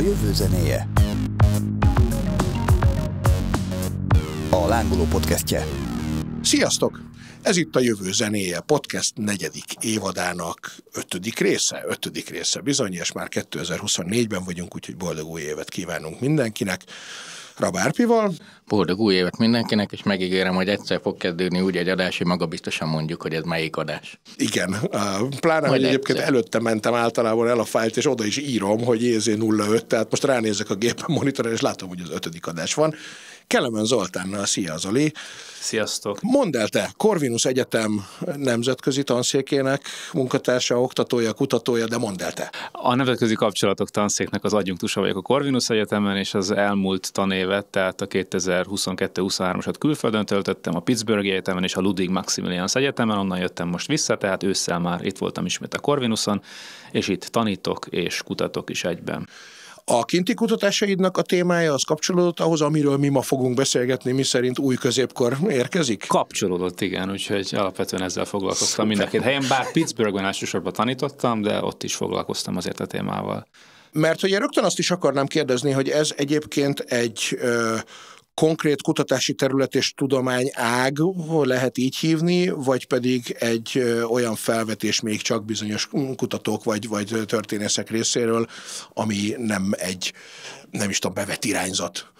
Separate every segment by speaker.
Speaker 1: a jövő zenéje. A Lángoló
Speaker 2: podcastje. Sziasztok! Ez itt a Jövő Zenéje podcast negyedik évadának ötödik része. Ötödik része bizony, és már 2024-ben vagyunk, úgyhogy
Speaker 1: boldog új évet kívánunk mindenkinek. Rabárpival. Boldog új évet mindenkinek, és megígérem, hogy egyszer fog kezdődni úgy egy adás, hogy maga biztosan mondjuk, hogy ez melyik adás. Igen,
Speaker 2: pláne, Majd hogy egyébként egyszer. előtte mentem általában el a fájlt, és oda is írom, hogy ez 05 tehát most ránézek a gépen monitorra, és látom, hogy az ötödik adás van. Kelemen Zoltánnal. Szia, Zoli! Sziasztok! Mondd el te, Corvinus Egyetem nemzetközi tanszékének munkatársa, oktatója, kutatója, de mondd el te.
Speaker 3: A nemzetközi kapcsolatok tanszéknek az adjunktusa vagyok a Corvinus Egyetemen, és az elmúlt tanévet, tehát a 2022-23-asat külföldön töltöttem, a Pittsburgh Egyetemen és a Ludwig Maximilians Egyetemen, onnan jöttem most vissza, tehát ősszel már itt voltam ismét a Corvinuson, és itt tanítok és kutatok is egyben.
Speaker 2: A kinti kutatásaidnak a témája az kapcsolódott ahhoz, amiről mi ma fogunk beszélgetni, mi szerint új
Speaker 3: középkor érkezik? Kapcsolódott, igen, úgyhogy alapvetően ezzel foglalkoztam mind a két helyen, bár Pittsburghben elsősorban tanítottam, de ott is foglalkoztam azért a témával. Mert ugye rögtön azt
Speaker 1: is
Speaker 2: akarnám kérdezni, hogy ez egyébként egy ö, konkrét kutatási terület és tudomány ág, lehet így hívni, vagy pedig egy olyan felvetés még csak bizonyos kutatók vagy, vagy történészek részéről, ami nem egy, nem is tudom, bevett irányzat.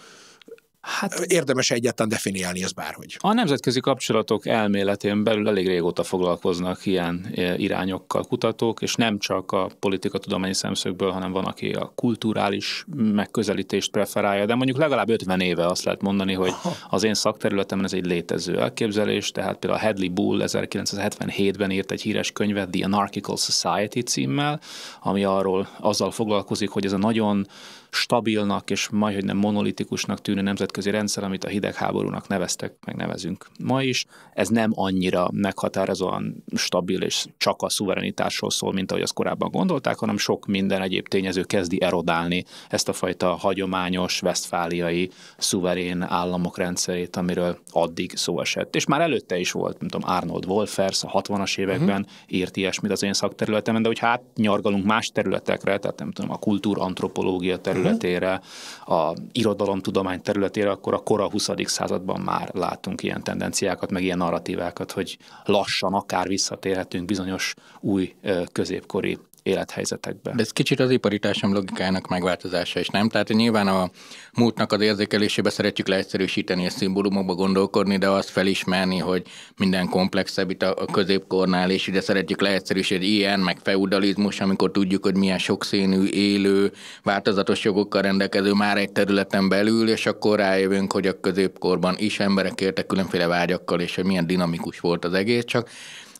Speaker 2: Hát, Érdemes egyáltalán definiálni ezt bárhogy.
Speaker 3: A nemzetközi kapcsolatok elméletén belül elég régóta foglalkoznak ilyen e, irányokkal kutatók, és nem csak a politikatudományi szemszögből, hanem van, aki a kulturális megközelítést preferálja, de mondjuk legalább 50 éve azt lehet mondani, hogy az én szakterületemben ez egy létező elképzelés, tehát például Hadley Bull 1977-ben írt egy híres könyvet The Anarchical Society címmel, ami arról azzal foglalkozik, hogy ez a nagyon stabilnak és majdhogy nem monolitikusnak tűnő nemzetközi rendszer, amit a hidegháborúnak neveztek, meg nevezünk ma is. Ez nem annyira meghatározóan stabil és csak a szuverenitásról szól, mint ahogy azt korábban gondolták, hanem sok minden egyéb tényező kezdi erodálni ezt a fajta hagyományos, vesztfáliai, szuverén államok rendszerét, amiről addig szó esett. És már előtte is volt, mint tudom, Arnold Wolfers a 60-as években uh-huh. írt ilyesmit az én szakterületemen, de hogy hát nyargalunk más területekre, tehát nem tudom, a kultúrantropológia területére, területére, a irodalomtudomány területére, akkor a kora 20. században már látunk ilyen tendenciákat, meg ilyen narratívákat, hogy lassan akár visszatérhetünk bizonyos új középkori élethelyzetekbe. De ez kicsit az ipari társadalom logikájának megváltozása
Speaker 1: is, nem? Tehát nyilván a múltnak az érzékelésébe szeretjük leegyszerűsíteni a szimbólumokba gondolkodni, de azt felismerni, hogy minden komplexebb itt a középkornál, és ide szeretjük leegyszerűsíteni, ilyen, meg feudalizmus, amikor tudjuk, hogy milyen sokszínű, élő, változatos jogokkal rendelkező már egy területen belül, és akkor rájövünk, hogy a középkorban is emberek éltek különféle vágyakkal, és hogy milyen dinamikus volt az egész, csak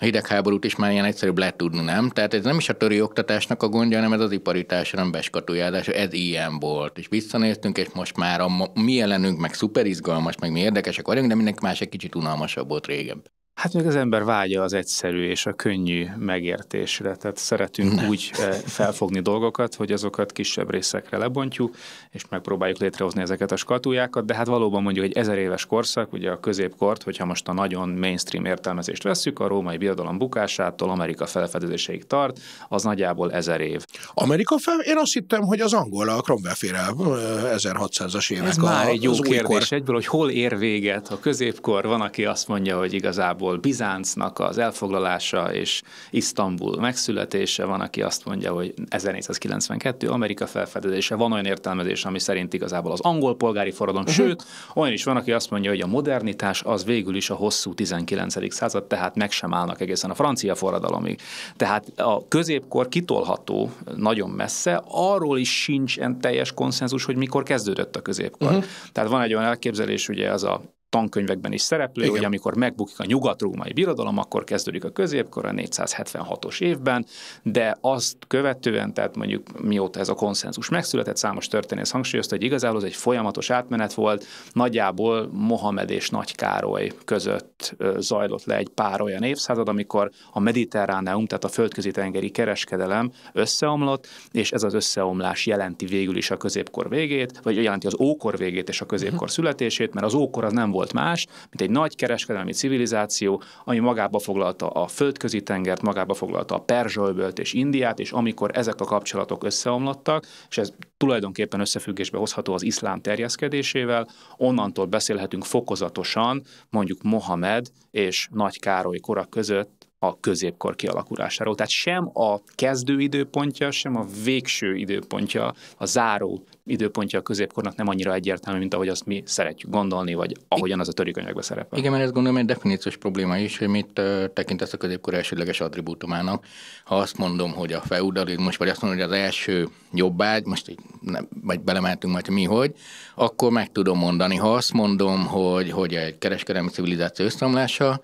Speaker 1: hidegháborút is már ilyen egyszerűbb lehet tudni, nem? Tehát ez nem is a töri oktatásnak a gondja, hanem ez az ipari társadalom beskatujázás, ez ilyen volt. És visszanéztünk, és most már a mi jelenünk meg szuper izgalmas, meg mi érdekesek vagyunk, de mindenki más egy kicsit unalmasabb volt régebb.
Speaker 3: Hát még az ember vágya az egyszerű és a könnyű megértésre, tehát szeretünk mm. úgy eh, felfogni dolgokat, hogy azokat kisebb részekre lebontjuk, és megpróbáljuk létrehozni ezeket a skatujákat, de hát valóban mondjuk egy ezer éves korszak, ugye a középkort, hogyha most a nagyon mainstream értelmezést vesszük, a római birodalom bukásától Amerika felfedezéséig tart, az nagyjából ezer év. Amerika fel, én azt hittem, hogy az angol a Cromwell
Speaker 2: féle 1600-as eh, évek. Ez a, már egy jó kérdés
Speaker 3: egyből, hogy hol ér véget a középkor, van, aki azt mondja, hogy igazából igazából Bizáncnak az elfoglalása és Isztambul megszületése, van, aki azt mondja, hogy 1492 Amerika felfedezése, van olyan értelmezés, ami szerint igazából az angol polgári forradalom, mhm. sőt, olyan is van, aki azt mondja, hogy a modernitás az végül is a hosszú 19. század, tehát meg sem állnak egészen a francia forradalomig. Tehát a középkor kitolható nagyon messze, arról is sincsen teljes konszenzus, hogy mikor kezdődött a középkor. Uh-huh. Tehát van egy olyan elképzelés, ugye az a tankönyvekben is szereplő, Igen. hogy amikor megbukik a nyugat-római birodalom, akkor kezdődik a középkor a 476-os évben, de azt követően, tehát mondjuk mióta ez a konszenzus megszületett, számos történész hangsúlyozta, hogy igazából ez egy folyamatos átmenet volt, nagyjából Mohamed és Nagy Károly között zajlott le egy pár olyan évszázad, amikor a mediterráneum, tehát a földközi tengeri kereskedelem összeomlott, és ez az összeomlás jelenti végül is a középkor végét, vagy jelenti az ókor végét és a középkor mhm. születését, mert az ókor az nem volt volt más, mint egy nagy kereskedelmi civilizáció, ami magába foglalta a földközi tengert, magába foglalta a Perzsölbölt és Indiát, és amikor ezek a kapcsolatok összeomlottak, és ez tulajdonképpen összefüggésbe hozható az iszlám terjeszkedésével, onnantól beszélhetünk fokozatosan, mondjuk Mohamed és Nagy Károly kora között a középkor kialakulásáról. Tehát sem a kezdő időpontja, sem a végső időpontja, a záró időpontja a középkornak nem annyira egyértelmű, mint ahogy azt mi szeretjük gondolni, vagy ahogyan az a törékönyvekben szerepel.
Speaker 1: Igen, mert ezt gondolom egy definíciós probléma is, hogy mit tekintesz a középkor elsődleges attribútumának. Ha azt mondom, hogy a feudalizmus, vagy azt mondom, hogy az első jobbágy, most így nem, vagy belemeltünk majd mi, hogy, akkor meg tudom mondani. Ha azt mondom, hogy, hogy egy kereskedelmi civilizáció összeomlása,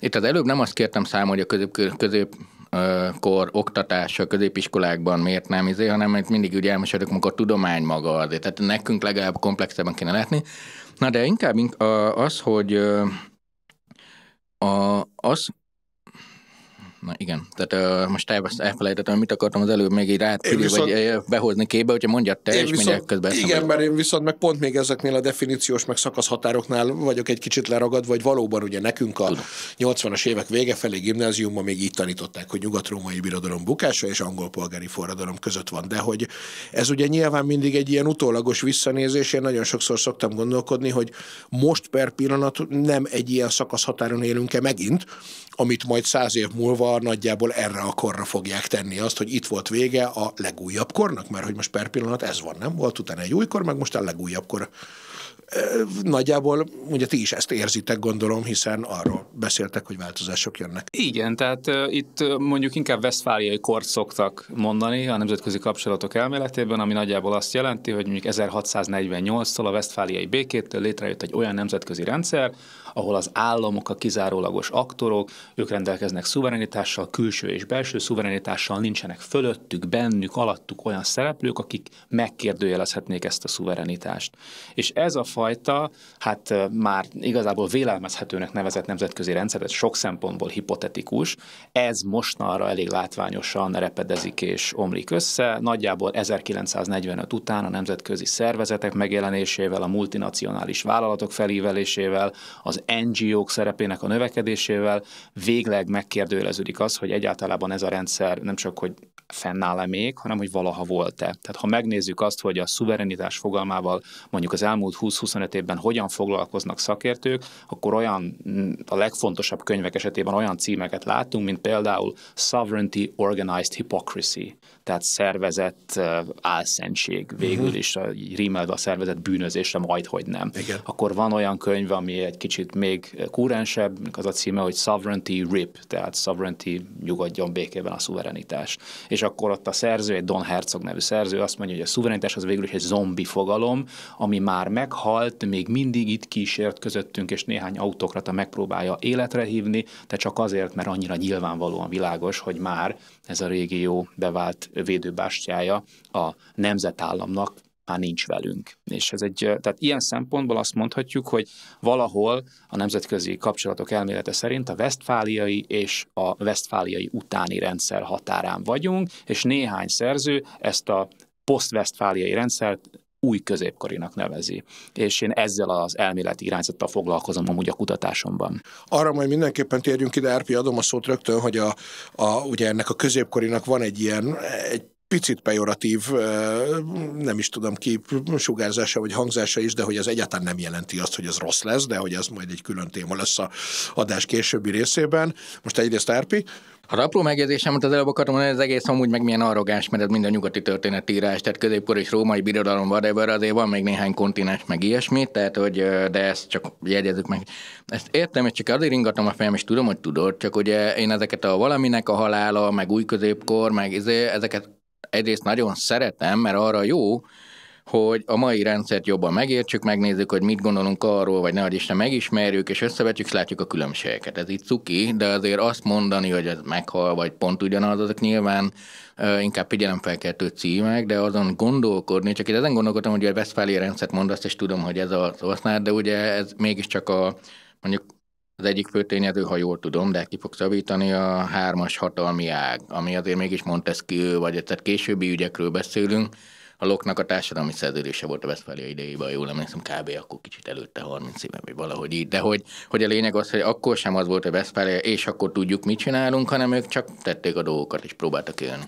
Speaker 1: itt az előbb nem azt kértem számon, hogy a közép, közép kor oktatás a középiskolákban miért nem izé, hanem mert mindig ugye elmesedek, amikor tudomány maga azért. Tehát nekünk legalább komplexebben kéne látni. Na de inkább az, hogy a, az, Na igen, tehát uh, most elfelejtettem, mit akartam az előbb még így rát viszont, vagy behozni képbe, hogyha mondja te, és viszont, mindjárt közben Igen, eszembe.
Speaker 2: mert én viszont meg pont még ezeknél a definíciós meg szakaszhatároknál vagyok egy kicsit leragad, vagy valóban ugye nekünk a 80-as évek vége felé gimnáziumban még így tanították, hogy nyugat-római birodalom bukása és angol polgári forradalom között van, de hogy ez ugye nyilván mindig egy ilyen utólagos visszanézés, én nagyon sokszor szoktam gondolkodni, hogy most per pillanat nem egy ilyen szakaszhatáron élünk-e megint, amit majd száz év múlva nagyjából erre a korra fogják tenni azt, hogy itt volt vége a legújabb kornak, mert hogy most per pillanat ez van, nem? Volt utána egy új kor, meg most a legújabb kor. Nagyjából ugye ti is ezt érzitek, gondolom, hiszen arról beszéltek, hogy változások jönnek.
Speaker 3: Igen, tehát itt mondjuk inkább veszfáliai kort szoktak mondani a nemzetközi kapcsolatok elméletében, ami nagyjából azt jelenti, hogy mondjuk 1648-tól a veszfáliai békétől létrejött egy olyan nemzetközi rendszer, ahol az államok a kizárólagos aktorok, ők rendelkeznek szuverenitással, külső és belső szuverenitással, nincsenek fölöttük, bennük, alattuk olyan szereplők, akik megkérdőjelezhetnék ezt a szuverenitást. És ez a fajta, hát már igazából vélelmezhetőnek nevezett nemzetközi rendszer, ez sok szempontból hipotetikus, ez mostanra elég látványosan repedezik és omlik össze. Nagyjából 1945 után a nemzetközi szervezetek megjelenésével, a multinacionális vállalatok felívelésével, az NGO-k szerepének a növekedésével végleg megkérdőjeleződik az, hogy egyáltalában ez a rendszer nem csak, hogy fennáll-e még, hanem hogy valaha volt-e. Tehát ha megnézzük azt, hogy a szuverenitás fogalmával mondjuk az elmúlt 20-25 évben hogyan foglalkoznak szakértők, akkor olyan mm, a legfontosabb könyvek esetében olyan címeket látunk, mint például Sovereignty Organized Hypocrisy, tehát szervezett álszentség végül mhm. is, a, rímeld a szervezett bűnözésre, majd hogy nem. Igen. Akkor van olyan könyv, ami egy kicsit még kúrensebb, az a címe, hogy Sovereignty Rip, tehát Sovereignty nyugodjon békében a szuverenitás. És akkor ott a szerző, egy Don Herzog nevű szerző azt mondja, hogy a szuverenitás az végül is egy zombi fogalom, ami már meghalt, még mindig itt kísért közöttünk, és néhány autokrata megpróbálja életre hívni, de csak azért, mert annyira nyilvánvalóan világos, hogy már ez a régió bevált védőbástyája a nemzetállamnak már nincs velünk. És ez egy, tehát ilyen szempontból azt mondhatjuk, hogy valahol a nemzetközi kapcsolatok elmélete szerint a vesztfáliai és a vesztfáliai utáni rendszer határán vagyunk, és néhány szerző ezt a poszt-vesztfáliai rendszert új középkorinak nevezi. És én ezzel az elméleti irányzattal foglalkozom amúgy a kutatásomban. Arra
Speaker 2: majd mindenképpen térjünk ide, Árpi, adom a szót rögtön, hogy a, a, ugye ennek a középkorinak van egy ilyen, egy picit pejoratív, nem is tudom ki, sugárzása vagy hangzása is, de hogy ez egyáltalán nem jelenti azt, hogy ez rossz lesz, de hogy ez majd egy külön téma
Speaker 1: lesz a adás későbbi részében. Most egyrészt Árpi, az apró megjegyzésem, amit az előbb akartam mondani, az egész amúgy meg milyen arrogáns, mert ez mind a nyugati történetírás, tehát középkor és római birodalom, whatever, azért van még néhány kontinens, meg ilyesmi, tehát hogy, de ezt csak jegyezzük meg. Ezt értem, és csak azért ringatom a fejem, és tudom, hogy tudod, csak ugye én ezeket a valaminek a halála, meg új középkor, meg izé, ezeket egyrészt nagyon szeretem, mert arra jó, hogy a mai rendszert jobban megértsük, megnézzük, hogy mit gondolunk arról, vagy ne Isten megismerjük, és összevetjük, és látjuk a különbségeket. Ez itt cuki, de azért azt mondani, hogy ez meghal, vagy pont ugyanaz, azok nyilván inkább figyelemfelkeltő címek, de azon gondolkodni, csak itt ezen gondolkodtam, hogy a Westfália rendszert mondasz, és tudom, hogy ez a használ, de ugye ez mégiscsak a mondjuk az egyik fő tényező, ha jól tudom, de ki fog szavítani, a hármas hatalmi ág, ami azért mégis Montesquieu, vagy tehát későbbi ügyekről beszélünk, a Loknak a társadalmi szerződése volt a Veszfália idejében, jól emlékszem, kb. akkor kicsit előtte 30 éve, vagy valahogy így. De hogy, hogy a lényeg az, hogy akkor sem az volt a Veszfália, és akkor tudjuk, mit csinálunk, hanem ők csak tették a dolgokat, és próbáltak élni.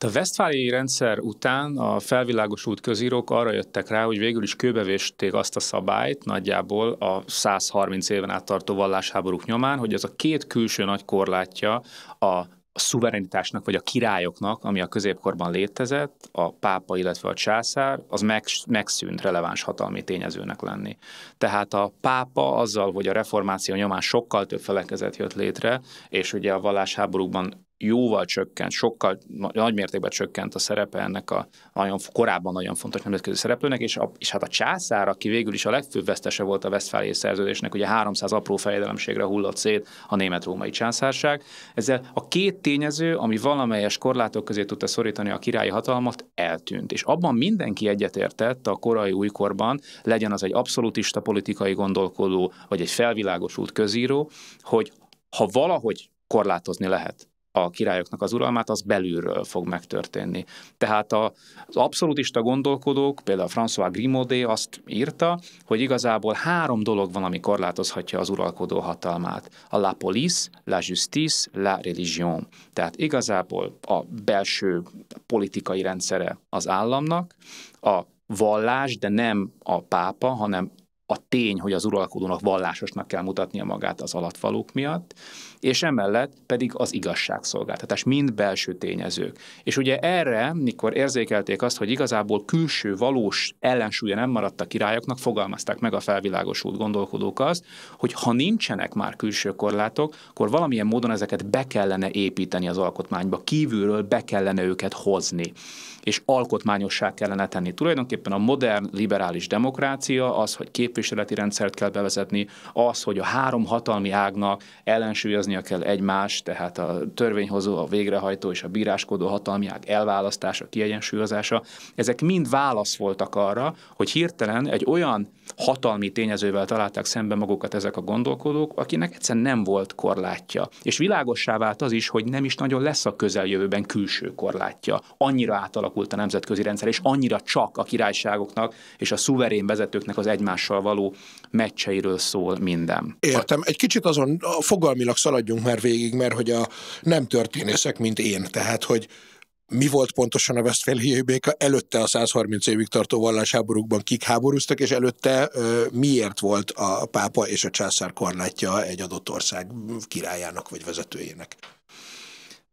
Speaker 3: A Vesztfáliai rendszer után a felvilágosult közírók arra jöttek rá, hogy végül is kőbevésték azt a szabályt nagyjából a 130 éven át tartó vallásháborúk nyomán, hogy ez a két külső nagy korlátja a a szuverenitásnak, vagy a királyoknak, ami a középkorban létezett, a pápa, illetve a császár, az megszűnt releváns hatalmi tényezőnek lenni. Tehát a pápa azzal, hogy a reformáció nyomán sokkal több felekezet jött létre, és ugye a vallásháborúkban jóval csökkent, sokkal nagy mértékben csökkent a szerepe ennek a nagyon, korábban nagyon fontos nemzetközi szereplőnek, és, a, és hát a császár, aki végül is a legfőbb vesztese volt a Westfáliai szerződésnek, ugye 300 apró fejedelemségre hullott szét a német-római császárság. Ezzel a két tényező, ami valamelyes korlátok közé tudta szorítani a királyi hatalmat, eltűnt. És abban mindenki egyetértett a korai újkorban, legyen az egy abszolútista politikai gondolkodó, vagy egy felvilágosult közíró, hogy ha valahogy korlátozni lehet a királyoknak az uralmát, az belülről fog megtörténni. Tehát a, az abszolútista gondolkodók, például François Grimaudé azt írta, hogy igazából három dolog van, ami korlátozhatja az uralkodó hatalmát. A la police, la justice, la religion. Tehát igazából a belső politikai rendszere az államnak, a vallás, de nem a pápa, hanem a tény, hogy az uralkodónak vallásosnak kell mutatnia magát az alattvalók miatt, és emellett pedig az igazságszolgáltatás, mind belső tényezők. És ugye erre, mikor érzékelték azt, hogy igazából külső valós ellensúlya nem maradt a királyoknak, fogalmazták meg a felvilágosult gondolkodók azt, hogy ha nincsenek már külső korlátok, akkor valamilyen módon ezeket be kellene építeni az alkotmányba, kívülről be kellene őket hozni és alkotmányossá kellene tenni. Tulajdonképpen a modern liberális demokrácia az, hogy képviseleti rendszert kell bevezetni, az, hogy a három hatalmi ágnak ellensúlyoznia kell egymást, tehát a törvényhozó, a végrehajtó és a bíráskodó hatalmi ág elválasztása, kiegyensúlyozása, ezek mind válasz voltak arra, hogy hirtelen egy olyan hatalmi tényezővel találták szembe magukat ezek a gondolkodók, akinek egyszerűen nem volt korlátja. És világossá vált az is, hogy nem is nagyon lesz a közeljövőben külső korlátja. Annyira átalakult kialakult a nemzetközi rendszer, és annyira csak a királyságoknak és a szuverén vezetőknek az egymással való meccseiről szól minden. Értem,
Speaker 2: egy kicsit azon fogalmilag szaladjunk már végig, mert hogy a nem történészek, mint én, tehát hogy mi volt pontosan a Westfáliai béka, előtte a 130 évig tartó vallásháborúkban kik háborúztak, és előtte miért volt a pápa és a császár korlátja egy adott ország királyának vagy vezetőjének.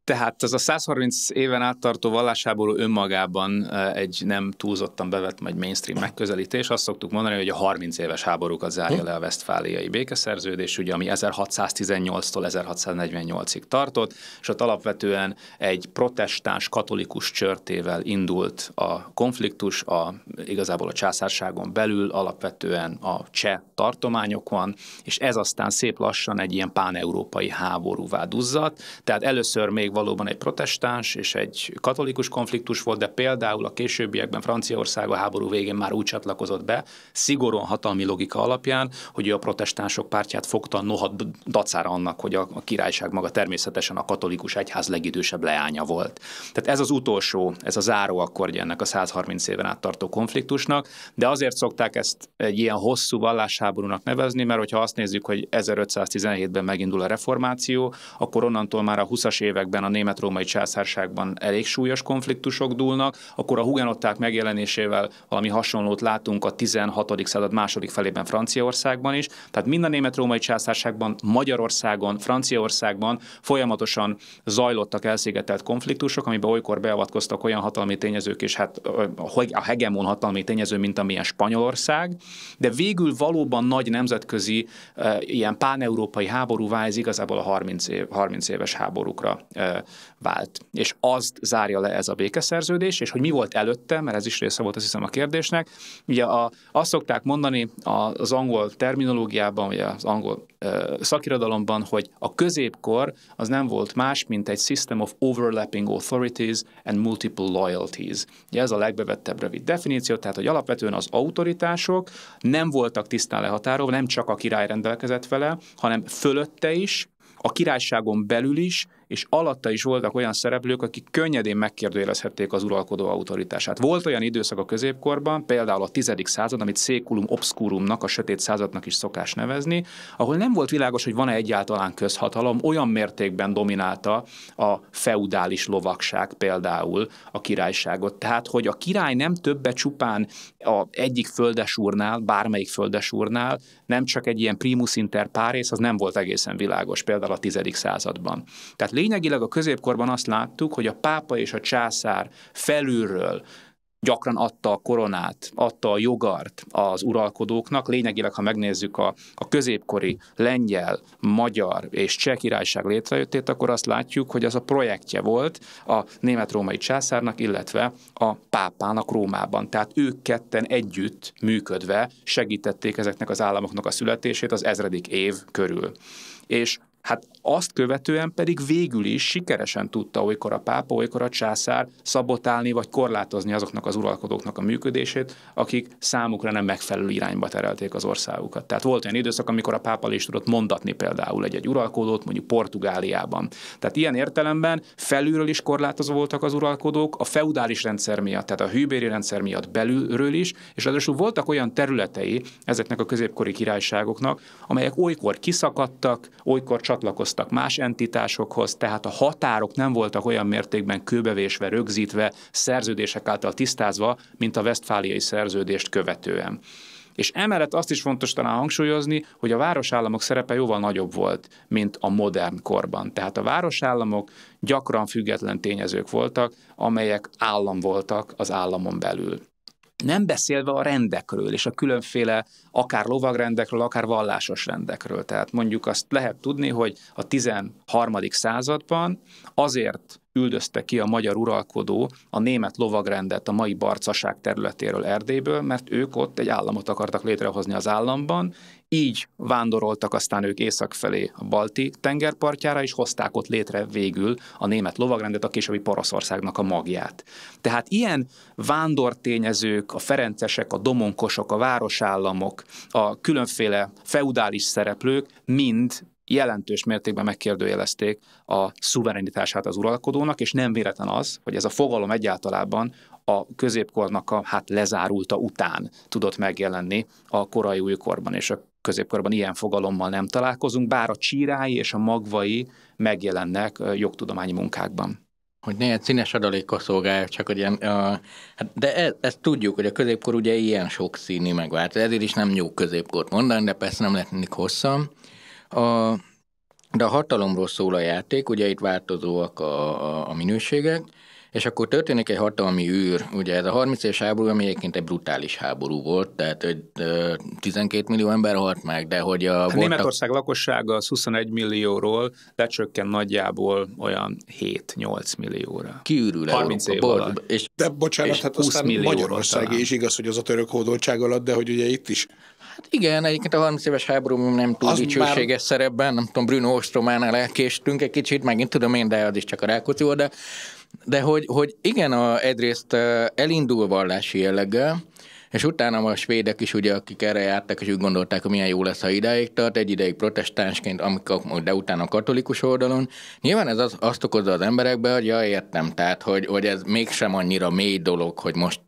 Speaker 3: Tehát ez a 130 éven áttartó vallásából önmagában egy nem túlzottan bevett, majd mainstream megközelítés. Azt szoktuk mondani, hogy a 30 éves háborúkat zárja le a Westfáliai békeszerződés, ugye, ami 1618-tól 1648-ig tartott, és ott alapvetően egy protestáns katolikus csörtével indult a konfliktus, a, igazából a császárságon belül alapvetően a cseh tartományokon, és ez aztán szép lassan egy ilyen páneurópai háborúvá duzzadt. Tehát először még valóban egy protestáns és egy katolikus konfliktus volt, de például a későbbiekben Franciaország a háború végén már úgy csatlakozott be, szigorúan hatalmi logika alapján, hogy ő a protestánsok pártját fogta, noha dacára annak, hogy a királyság maga természetesen a katolikus egyház legidősebb leánya volt. Tehát ez az utolsó, ez a záró akkordja ennek a 130 éven át tartó konfliktusnak, de azért szokták ezt egy ilyen hosszú vallásháborúnak nevezni, mert hogyha azt nézzük, hogy 1517-ben megindul a reformáció, akkor onnantól már a 20-as években a német-római császárságban elég súlyos konfliktusok dúlnak, akkor a hugenották megjelenésével valami hasonlót látunk a 16. század második felében Franciaországban is. Tehát mind a német-római császárságban, Magyarországon, Franciaországban folyamatosan zajlottak elszigetelt konfliktusok, amiben olykor beavatkoztak olyan hatalmi tényezők, és hát a hegemon hatalmi tényező, mint amilyen Spanyolország, de végül valóban nagy nemzetközi ilyen páneurópai háborúvá ez igazából a 30, év, 30 éves háborúkra vált. És azt zárja le ez a békeszerződés, és hogy mi volt előtte, mert ez is része volt, azt hiszem, a kérdésnek. Ugye a, azt szokták mondani az angol terminológiában, vagy az angol szakirodalomban, hogy a középkor az nem volt más, mint egy system of overlapping authorities and multiple loyalties. Ugye ez a legbevettebb rövid definíció, tehát hogy alapvetően az autoritások nem voltak tisztán lehatárolva, nem csak a király rendelkezett vele, hanem fölötte is, a királyságon belül is, és alatta is voltak olyan szereplők, akik könnyedén megkérdőjelezhették az uralkodó autoritását. Volt olyan időszak a középkorban, például a 10. század, amit Székulum Obscurumnak, a sötét századnak is szokás nevezni, ahol nem volt világos, hogy van-e egyáltalán közhatalom, olyan mértékben dominálta a feudális lovagság például a királyságot. Tehát, hogy a király nem többe csupán a egyik földesúrnál, bármelyik földesúrnál, nem csak egy ilyen primus inter párész, az nem volt egészen világos, például a 10. században. Tehát lényegileg a középkorban azt láttuk, hogy a pápa és a császár felülről gyakran adta a koronát, adta a jogart az uralkodóknak. Lényegileg, ha megnézzük a, a középkori lengyel, magyar és cseh királyság létrejöttét, akkor azt látjuk, hogy az a projektje volt a német-római császárnak, illetve a pápának Rómában. Tehát ők ketten együtt működve segítették ezeknek az államoknak a születését az ezredik év körül. És hát azt követően pedig végül is sikeresen tudta olykor a pápa, olykor a császár szabotálni vagy korlátozni azoknak az uralkodóknak a működését, akik számukra nem megfelelő irányba terelték az országukat. Tehát volt olyan időszak, amikor a pápa is tudott mondatni például egy-egy uralkodót, mondjuk Portugáliában. Tehát ilyen értelemben felülről is korlátozó voltak az uralkodók, a feudális rendszer miatt, tehát a hűbéri rendszer miatt belülről is, és ráadásul voltak olyan területei ezeknek a középkori királyságoknak, amelyek olykor kiszakadtak, olykor csatlakoztak csatlakoztak más entitásokhoz, tehát a határok nem voltak olyan mértékben kőbevésve, rögzítve, szerződések által tisztázva, mint a Westfáliai szerződést követően. És emellett azt is fontos talán hangsúlyozni, hogy a városállamok szerepe jóval nagyobb volt, mint a modern korban. Tehát a városállamok gyakran független tényezők voltak, amelyek állam voltak az államon belül. Nem beszélve a rendekről, és a különféle akár lovagrendekről, akár vallásos rendekről. Tehát mondjuk azt lehet tudni, hogy a 13. században azért üldözte ki a magyar uralkodó a német lovagrendet a mai barcaság területéről Erdélyből, mert ők ott egy államot akartak létrehozni az államban, így vándoroltak aztán ők észak felé a balti tengerpartjára, és hozták ott létre végül a német lovagrendet, a későbbi Poroszországnak a magját. Tehát ilyen vándortényezők, a ferencesek, a domonkosok, a városállamok, a különféle feudális szereplők mind jelentős mértékben megkérdőjelezték a szuverenitását az uralkodónak, és nem véletlen az, hogy ez a fogalom egyáltalában a középkornak a hát lezárulta után tudott megjelenni a korai újkorban, és a középkorban ilyen fogalommal nem találkozunk, bár a csírái és a magvai megjelennek jogtudományi munkákban
Speaker 1: hogy néhány színes adalékkal szolgálja, csak hogy ilyen, uh, de e, ezt tudjuk, hogy a középkor ugye ilyen sok színi megvált, ezért is nem jó középkort mondani, de persze nem lehet mindig hosszan. A, de a hatalomról szól a játék, ugye itt változóak a, a, a minőségek, és akkor történik egy hatalmi űr, ugye ez a 30 éves háború, ami egyébként egy brutális háború volt, tehát hogy 12 millió ember halt meg, de hogy a... a hát voltak... Németország
Speaker 3: lakossága az 21 millióról lecsökken nagyjából olyan 7-8 millióra. Kiürül 30 Európa, év alatt. És, de bocsánat, és hát aztán Magyarország is
Speaker 2: igaz, hogy az a török
Speaker 1: hódoltság alatt, de hogy ugye itt is Hát igen, egyébként a 30 éves háború nem túl az dicsőséges bár... szerepben, nem tudom, Bruno Ostrománál elkéstünk egy kicsit, megint tudom én, de az is csak a Rákóczi volt, de, de hogy, hogy igen, a, egyrészt elindul vallási jelleggel, és utána a svédek is, ugye, akik erre jártak, és úgy gondolták, hogy milyen jó lesz, ha ideig tart, egy ideig protestánsként, amikor, de utána a katolikus oldalon. Nyilván ez az, azt okozza az emberekbe, hogy ja, értem, tehát, hogy, hogy ez mégsem annyira mély dolog, hogy most,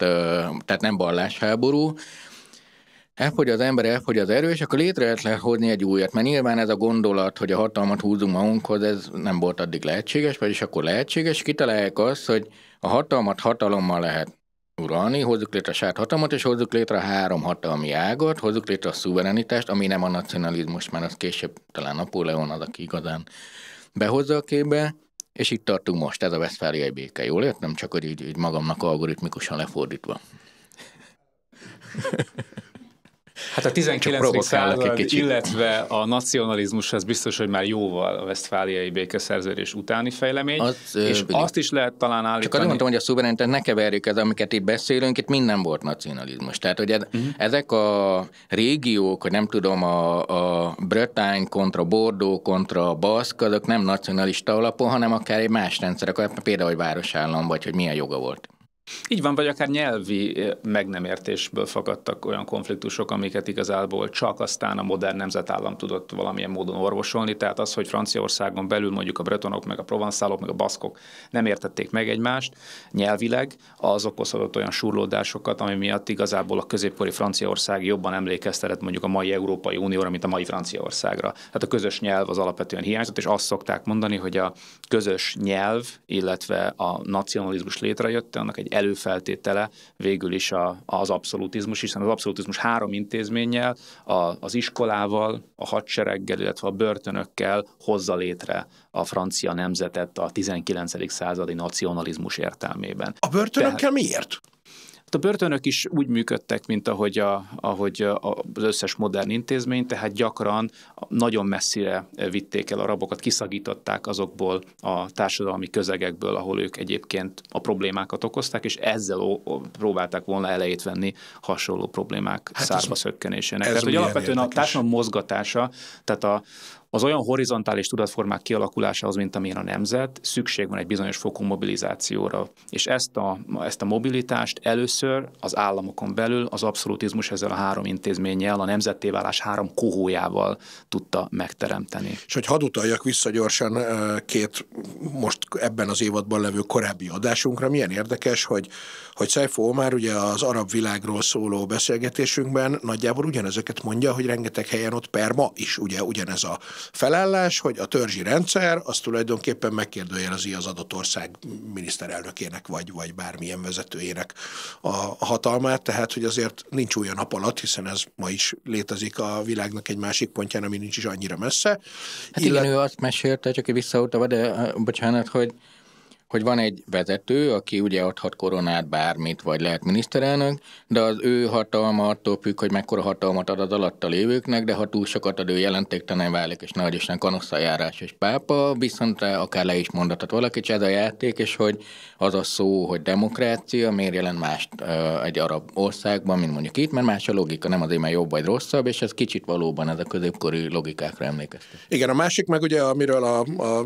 Speaker 1: tehát nem vallásháború, elfogy az ember, elfogy az erő, és akkor létre lehet hozni egy újat. Mert nyilván ez a gondolat, hogy a hatalmat húzunk magunkhoz, ez nem volt addig lehetséges, vagyis akkor lehetséges, kitalálják azt, hogy a hatalmat hatalommal lehet uralni, hozzuk létre a saját hatalmat, és hozzuk létre a három hatalmi ágat, hozzuk létre a szuverenitást, ami nem a nacionalizmus, mert az később talán Napóleon az, aki igazán behozza a képbe, és itt tartunk most, ez a Veszfáliai béke, jól értem? Csak hogy így, így magamnak algoritmikusan lefordítva.
Speaker 3: Hát a 19. század, illetve a nacionalizmus, az biztos, hogy már jóval a Westfáliai békeszerződés utáni fejlemény, az, és ö, azt is lehet
Speaker 1: talán állítani. Csak azt mondtam, hogy a szuverenitet ne keverjük ez, amiket itt beszélünk, itt minden volt nacionalizmus. Tehát, hogy ez, uh-huh. ezek a régiók, hogy nem tudom, a, a Bretány kontra Bordeaux kontra Baszk, azok nem nacionalista alapon, hanem akár egy más rendszerek, például, hogy városállam, vagy hogy milyen joga volt.
Speaker 3: Így van, vagy akár nyelvi meg nem értésből fakadtak olyan konfliktusok, amiket igazából csak aztán a modern nemzetállam tudott valamilyen módon orvosolni. Tehát az, hogy Franciaországon belül mondjuk a bretonok, meg a provanszálok, meg a baszkok nem értették meg egymást nyelvileg, az okozhatott olyan surlódásokat, ami miatt igazából a középkori Franciaország jobban emlékeztetett mondjuk a mai Európai Unióra, mint a mai Franciaországra. Tehát a közös nyelv az alapvetően hiányzott, és azt szokták mondani, hogy a közös nyelv, illetve a nacionalizmus létrejött, annak egy előfeltétele végül is a, az abszolutizmus, hiszen az abszolutizmus három intézménnyel, a, az iskolával, a hadsereggel, illetve a börtönökkel hozza létre a francia nemzetet a 19. századi nacionalizmus értelmében. A börtönökkel Tehát, miért? Hát a börtönök is úgy működtek, mint ahogy, a, ahogy a, az összes modern intézmény, tehát gyakran nagyon messzire vitték el a rabokat, kiszagították azokból a társadalmi közegekből, ahol ők egyébként a problémákat okozták, és ezzel próbálták volna elejét venni hasonló problémák hát szárba szökkenésének. Ez tehát, hogy alapvetően érdekes. a társadalom mozgatása, tehát a, az olyan horizontális tudatformák kialakulásához, mint amilyen a nemzet, szükség van egy bizonyos fokú mobilizációra. És ezt a, ezt a mobilitást először az államokon belül az abszolutizmus ezzel a három intézménnyel, a nemzettévállás három kohójával tudta megteremteni. És hogy hadd utaljak vissza gyorsan két most ebben az évadban levő korábbi
Speaker 2: adásunkra, milyen érdekes, hogy, hogy Seyfo már ugye az arab világról szóló beszélgetésünkben nagyjából ugyanezeket mondja, hogy rengeteg helyen ott per ma is ugye ugyanez a felállás, hogy a törzsi rendszer az tulajdonképpen megkérdőjelezi az adott ország miniszterelnökének vagy, vagy bármilyen vezetőjének a hatalmát, tehát hogy azért nincs olyan nap alatt, hiszen ez ma is létezik a világnak egy másik pontján, ami nincs is annyira messze.
Speaker 1: Hát Illet... igen, ő azt mesélte, csak visszautava, de eh, bocsánat, hogy hogy van egy vezető, aki ugye adhat koronát bármit, vagy lehet miniszterelnök, de az ő hatalma attól függ, hogy mekkora hatalmat ad az alatta lévőknek, de ha túl sokat ad, ő jelentéktelen válik, és nagy Isten kanosszajárás és pápa, viszont akár le is mondhatat valaki, és ez a játék, és hogy az a szó, hogy demokrácia, miért jelent mást egy arab országban, mint mondjuk itt, mert más a logika, nem azért, mert jobb vagy rosszabb, és ez kicsit valóban ez a középkori logikákra emlékeztet.
Speaker 2: Igen, a másik meg ugye, amiről a, a, a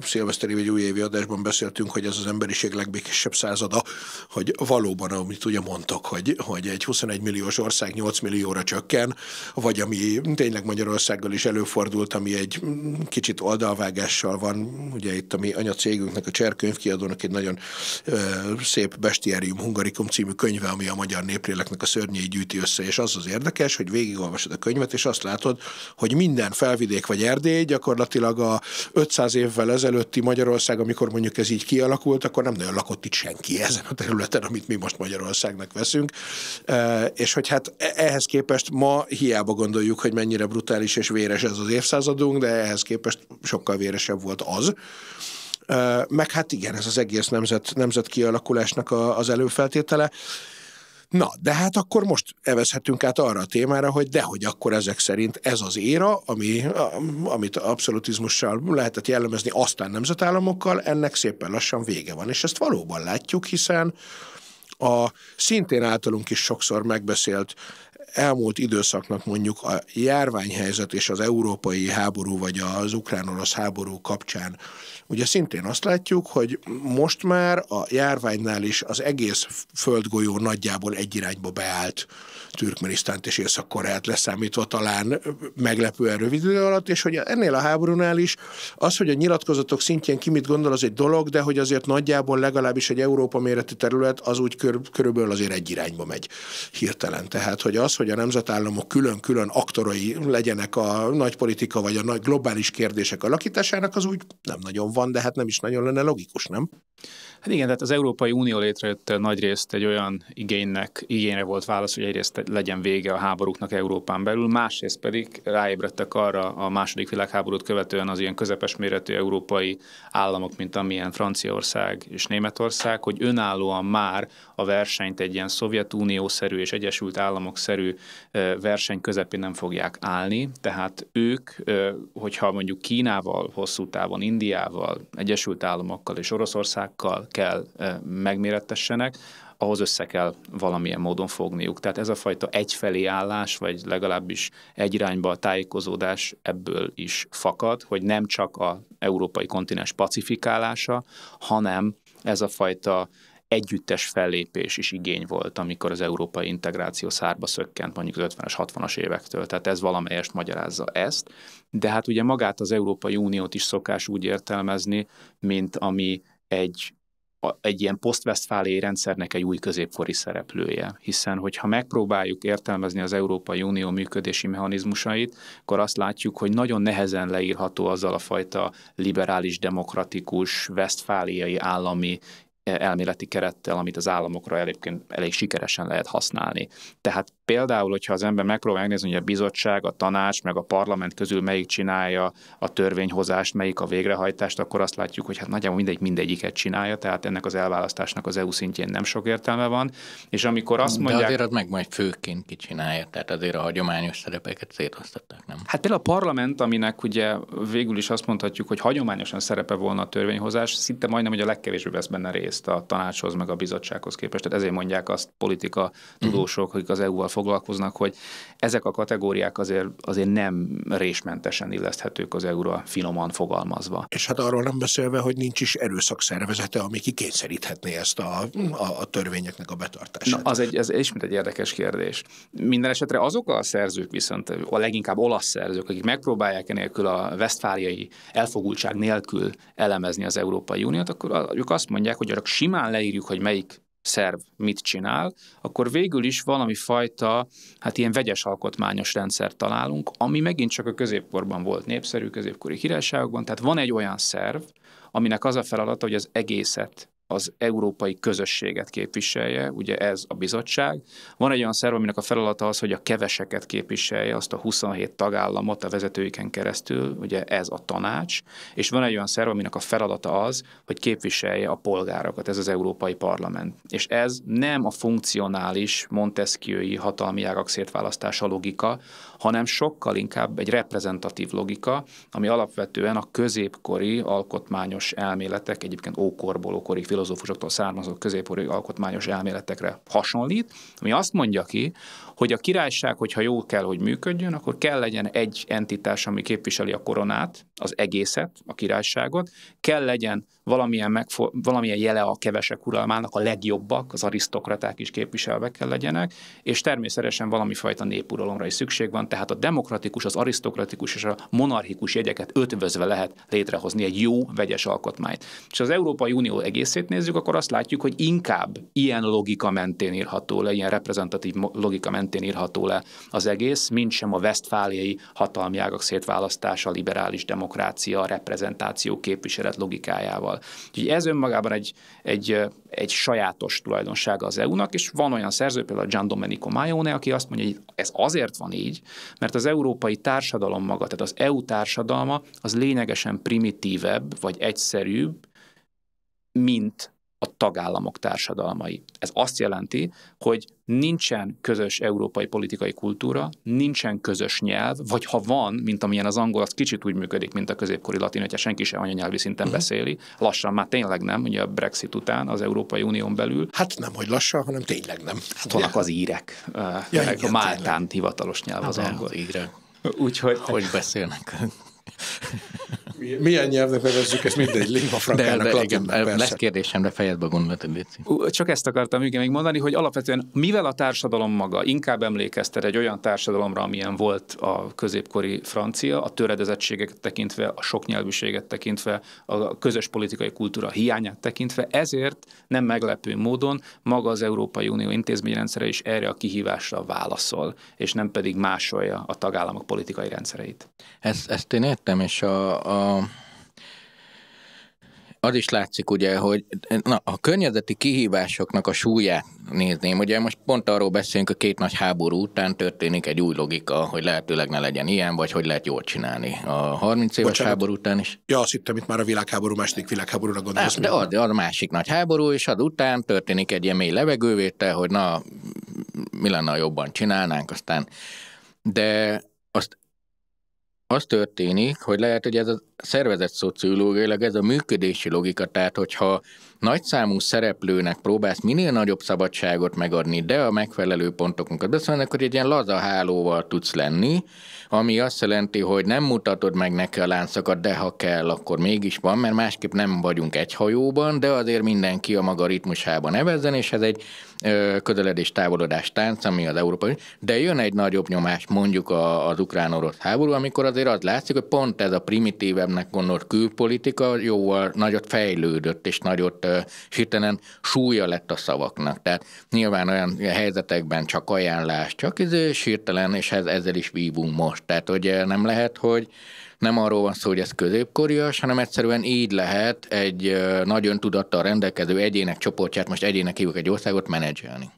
Speaker 2: szilveszteri vagy újévi adásban beszél, beszéltünk, hogy ez az emberiség legbékésebb százada, hogy valóban, amit ugye mondtok, hogy, hogy egy 21 milliós ország 8 millióra csökken, vagy ami tényleg Magyarországgal is előfordult, ami egy kicsit oldalvágással van, ugye itt a mi anyacégünknek, a Cser kiadónak egy nagyon ö, szép Bestiarium Hungarikum című könyve, ami a magyar népléleknek a szörnyei gyűjti össze, és az az érdekes, hogy végigolvasod a könyvet, és azt látod, hogy minden felvidék vagy Erdély gyakorlatilag a 500 évvel ezelőtti Magyarország, amikor mondjuk ez így kialakult, akkor nem nagyon lakott itt senki ezen a területen, amit mi most Magyarországnak veszünk. És hogy hát e-, ehhez képest ma hiába gondoljuk, hogy mennyire brutális és véres ez az évszázadunk, de ehhez képest sokkal véresebb volt az. Meg hát igen, ez az egész nemzet, nemzet kialakulásnak a, az előfeltétele. Na, de hát akkor most evezhetünk át arra a témára, hogy dehogy akkor ezek szerint ez az éra, ami, amit abszolutizmussal lehetett jellemezni, aztán nemzetállamokkal, ennek szépen lassan vége van. És ezt valóban látjuk, hiszen a szintén általunk is sokszor megbeszélt elmúlt időszaknak mondjuk a járványhelyzet és az európai háború, vagy az ukrán-orosz háború kapcsán, ugye szintén azt látjuk, hogy most már a járványnál is az egész földgolyó nagyjából egy irányba beállt Türkmenisztánt és Észak-Koreát leszámítva talán meglepően rövid idő alatt, és hogy ennél a háborúnál is az, hogy a nyilatkozatok szintjén ki mit gondol, az egy dolog, de hogy azért nagyjából legalábbis egy Európa méretű terület az úgy kör, körülbelül azért egy irányba megy hirtelen. Tehát, hogy az, hogy a nemzetállamok külön-külön aktorai legyenek a nagy politika vagy a nagy globális kérdések alakításának, az úgy nem nagyon van, de hát nem is nagyon lenne logikus, nem?
Speaker 3: Hát igen, tehát az Európai Unió létrejött nagyrészt egy olyan igénynek, igényre volt válasz, hogy egyrészt legyen vége a háborúknak Európán belül, másrészt pedig ráébredtek arra a második világháborút követően az ilyen közepes méretű európai államok, mint amilyen Franciaország és Németország, hogy önállóan már a versenyt egy ilyen Szovjetunió-szerű és Egyesült Államok-szerű verseny közepén nem fogják állni, tehát ők, hogyha mondjuk Kínával hosszú távon, Indiával, Egyesült Államokkal és Oroszországgal kell megmérettessenek, ahhoz össze kell valamilyen módon fogniuk. Tehát ez a fajta egyfelé állás, vagy legalábbis egy irányba a tájékozódás ebből is fakad, hogy nem csak a európai kontinens pacifikálása, hanem ez a fajta együttes fellépés is igény volt, amikor az európai integráció szárba szökkent mondjuk az 50-es, 60-as évektől. Tehát ez valamelyest magyarázza ezt. De hát ugye magát az Európai Uniót is szokás úgy értelmezni, mint ami egy egy ilyen posztvesztfáliai rendszernek egy új középkori szereplője. Hiszen, hogyha megpróbáljuk értelmezni az Európai Unió működési mechanizmusait, akkor azt látjuk, hogy nagyon nehezen leírható azzal a fajta liberális, demokratikus, vesztfáliai állami e, elméleti kerettel, amit az államokra elég, elég sikeresen lehet használni. Tehát például, hogyha az ember megpróbál megnézni, hogy a bizottság, a tanács, meg a parlament közül melyik csinálja a törvényhozást, melyik a végrehajtást, akkor azt látjuk, hogy hát nagyjából mindegy mindegyiket csinálja, tehát ennek az elválasztásnak az EU szintjén nem sok értelme van. És amikor azt mondják... azért az meg majd főként kicsinálja, tehát azért a hagyományos szerepeket szétosztották, nem? Hát például a parlament, aminek ugye végül is azt mondhatjuk, hogy hagyományosan szerepe volna a törvényhozás, szinte majdnem, hogy a legkevésbé vesz benne részt a tanácshoz, meg a bizottsághoz képest. Tehát ezért mondják azt politika mhm. tudósok, hogy az EU-val foglalkoznak, hogy ezek a kategóriák azért, azért nem résmentesen illeszthetők az euróra finoman fogalmazva.
Speaker 2: És hát arról nem beszélve, hogy nincs is szervezete, ami kikényszeríthetné ezt a, a, a törvényeknek a betartását.
Speaker 3: Na, az egy, ez ismét egy érdekes kérdés. Minden esetre azok a szerzők viszont, a leginkább olasz szerzők, akik megpróbálják enélkül a vesztfáliai elfogultság nélkül elemezni az Európai Uniót, akkor ők azt mondják, hogy csak simán leírjuk, hogy melyik szerv mit csinál, akkor végül is valami fajta, hát ilyen vegyes alkotmányos rendszert találunk, ami megint csak a középkorban volt népszerű, középkori királyságokban, tehát van egy olyan szerv, aminek az a feladata, hogy az egészet az európai közösséget képviselje, ugye ez a bizottság. Van egy olyan szerv, aminek a feladata az, hogy a keveseket képviselje, azt a 27 tagállamot a vezetőiken keresztül, ugye ez a tanács, és van egy olyan szerv, aminek a feladata az, hogy képviselje a polgárokat, ez az Európai Parlament. És ez nem a funkcionális Montesquieu-i hatalmi ágak szétválasztása logika, hanem sokkal inkább egy reprezentatív logika, ami alapvetően a középkori alkotmányos elméletek, egyébként ókorból, ókori filozófusoktól származó középkori alkotmányos elméletekre hasonlít, ami azt mondja ki, hogy a királyság, hogyha jó kell, hogy működjön, akkor kell legyen egy entitás, ami képviseli a koronát, az egészet, a királyságot, kell legyen valamilyen, megfo- valamilyen jele a kevesek uralmának, a legjobbak, az arisztokraták is képviselve kell legyenek, és természetesen valami fajta népuralomra is szükség van, tehát a demokratikus, az arisztokratikus és a monarchikus jegyeket ötvözve lehet létrehozni egy jó vegyes alkotmányt. És az Európai Unió egészét nézzük, akkor azt látjuk, hogy inkább ilyen logika mentén írható le, ilyen reprezentatív logika mentén mentén írható le az egész, mint sem a vesztfáliai hatalmi ágak szétválasztása, a liberális demokrácia, a reprezentáció képviselet logikájával. Úgyhogy ez önmagában egy, egy, egy sajátos tulajdonsága az EU-nak, és van olyan szerző, például Gian Domenico Maione, aki azt mondja, hogy ez azért van így, mert az európai társadalom maga, tehát az EU társadalma az lényegesen primitívebb, vagy egyszerűbb, mint a tagállamok társadalmai. Ez azt jelenti, hogy nincsen közös európai politikai kultúra, nincsen közös nyelv, vagy ha van, mint amilyen az angol, az kicsit úgy működik, mint a középkori latin, hogyha senki sem anyanyelvi szinten uh-huh. beszéli, lassan már tényleg nem, ugye a Brexit után az Európai Unión belül. Hát nem, hogy lassan, hanem tényleg nem. Hát vannak az írek, ja, igen, a Máltán tényleg. hivatalos nyelv hát az angol. Az írek.
Speaker 1: Úgyhogy... Hogy beszélnek? milyen nyelvnek nevezzük, ezt mindegy, lingva frankának, latinnak, e, Lesz kérdésem, de fejedbe gondolt,
Speaker 3: Csak ezt akartam igen, még mondani, hogy alapvetően mivel a társadalom maga inkább emlékeztet egy olyan társadalomra, amilyen volt a középkori francia, a töredezettségeket tekintve, a soknyelvűséget tekintve, a közös politikai kultúra hiányát tekintve, ezért nem meglepő módon maga az Európai Unió intézményrendszere is erre a kihívásra válaszol, és nem pedig másolja a tagállamok politikai rendszereit.
Speaker 1: Ezt, ezt én értem, és a, a az is látszik ugye, hogy na, a környezeti kihívásoknak a súlyát nézném. Ugye most pont arról beszélünk, a két nagy háború után történik egy új logika, hogy lehetőleg ne legyen ilyen, vagy hogy lehet jól csinálni. A 30 éves Bocsánat. háború után is. Ja, azt hittem itt már a világháború, második világháborúra gondolsz. Hát, de az, az a másik nagy háború, és az után történik egy ilyen mély levegővétel, hogy na, mi lenne, ha jobban csinálnánk, aztán. De azt az történik, hogy lehet, hogy ez az szervezett szociológiailag ez a működési logika, tehát hogyha nagyszámú szereplőnek próbálsz minél nagyobb szabadságot megadni, de a megfelelő pontokunkat beszélnek, szóval akkor egy ilyen laza hálóval tudsz lenni, ami azt jelenti, hogy nem mutatod meg neki a láncokat, de ha kell, akkor mégis van, mert másképp nem vagyunk egy hajóban, de azért mindenki a maga ritmusában nevezzen, és ez egy közeledés távolodás tánc, ami az európai, de jön egy nagyobb nyomás mondjuk az ukrán-orosz háború, amikor azért az látszik, hogy pont ez a primitívebb modernnek gondolt külpolitika jóval nagyot fejlődött, és nagyot hirtelen súlya lett a szavaknak. Tehát nyilván olyan helyzetekben csak ajánlás, csak ez izé, és hirtelen, és ez, ezzel is vívunk most. Tehát, hogy nem lehet, hogy nem arról van szó, hogy ez középkorias, hanem egyszerűen így lehet egy nagyon tudattal rendelkező egyének csoportját, most egyének hívjuk egy országot menedzselni.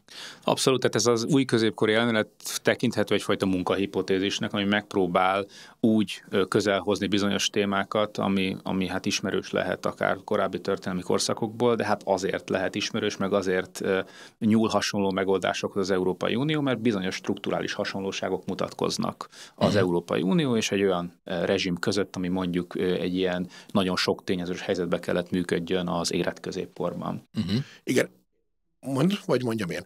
Speaker 3: Abszolút, tehát ez az új középkori elmélet tekinthető egyfajta munkahipotézisnek, ami megpróbál úgy közelhozni bizonyos témákat, ami, ami hát ismerős lehet akár korábbi történelmi korszakokból, de hát azért lehet ismerős, meg azért nyúl hasonló megoldásokhoz az Európai Unió, mert bizonyos strukturális hasonlóságok mutatkoznak az uh-huh. Európai Unió és egy olyan rezsim között, ami mondjuk egy ilyen nagyon sok tényezős helyzetbe kellett működjön az érett középkorban. Uh-huh. Igen, Mond, vagy mondjam én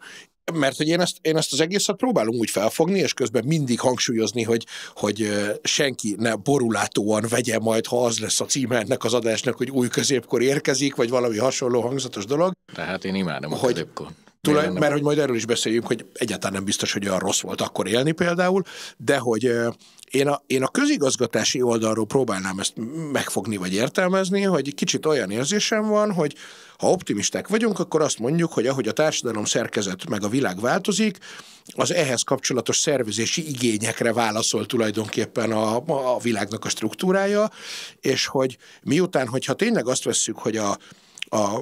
Speaker 3: mert hogy én ezt, én ezt az egészet próbálom úgy
Speaker 2: felfogni, és közben mindig hangsúlyozni, hogy, hogy senki ne borulátóan vegye majd, ha az lesz a címe ennek az adásnak, hogy új középkor érkezik, vagy valami hasonló hangzatos dolog. Tehát én imádom a hogy, középkor. Tulaj, mert hogy majd erről is beszéljünk, hogy egyáltalán nem biztos, hogy olyan rossz volt akkor élni például, de hogy én a, én a közigazgatási oldalról próbálnám ezt megfogni vagy értelmezni, hogy kicsit olyan érzésem van, hogy ha optimisták vagyunk, akkor azt mondjuk, hogy ahogy a társadalom szerkezet meg a világ változik, az ehhez kapcsolatos szervezési igényekre válaszol tulajdonképpen a, a világnak a struktúrája, és hogy miután, hogyha tényleg azt vesszük, hogy a a,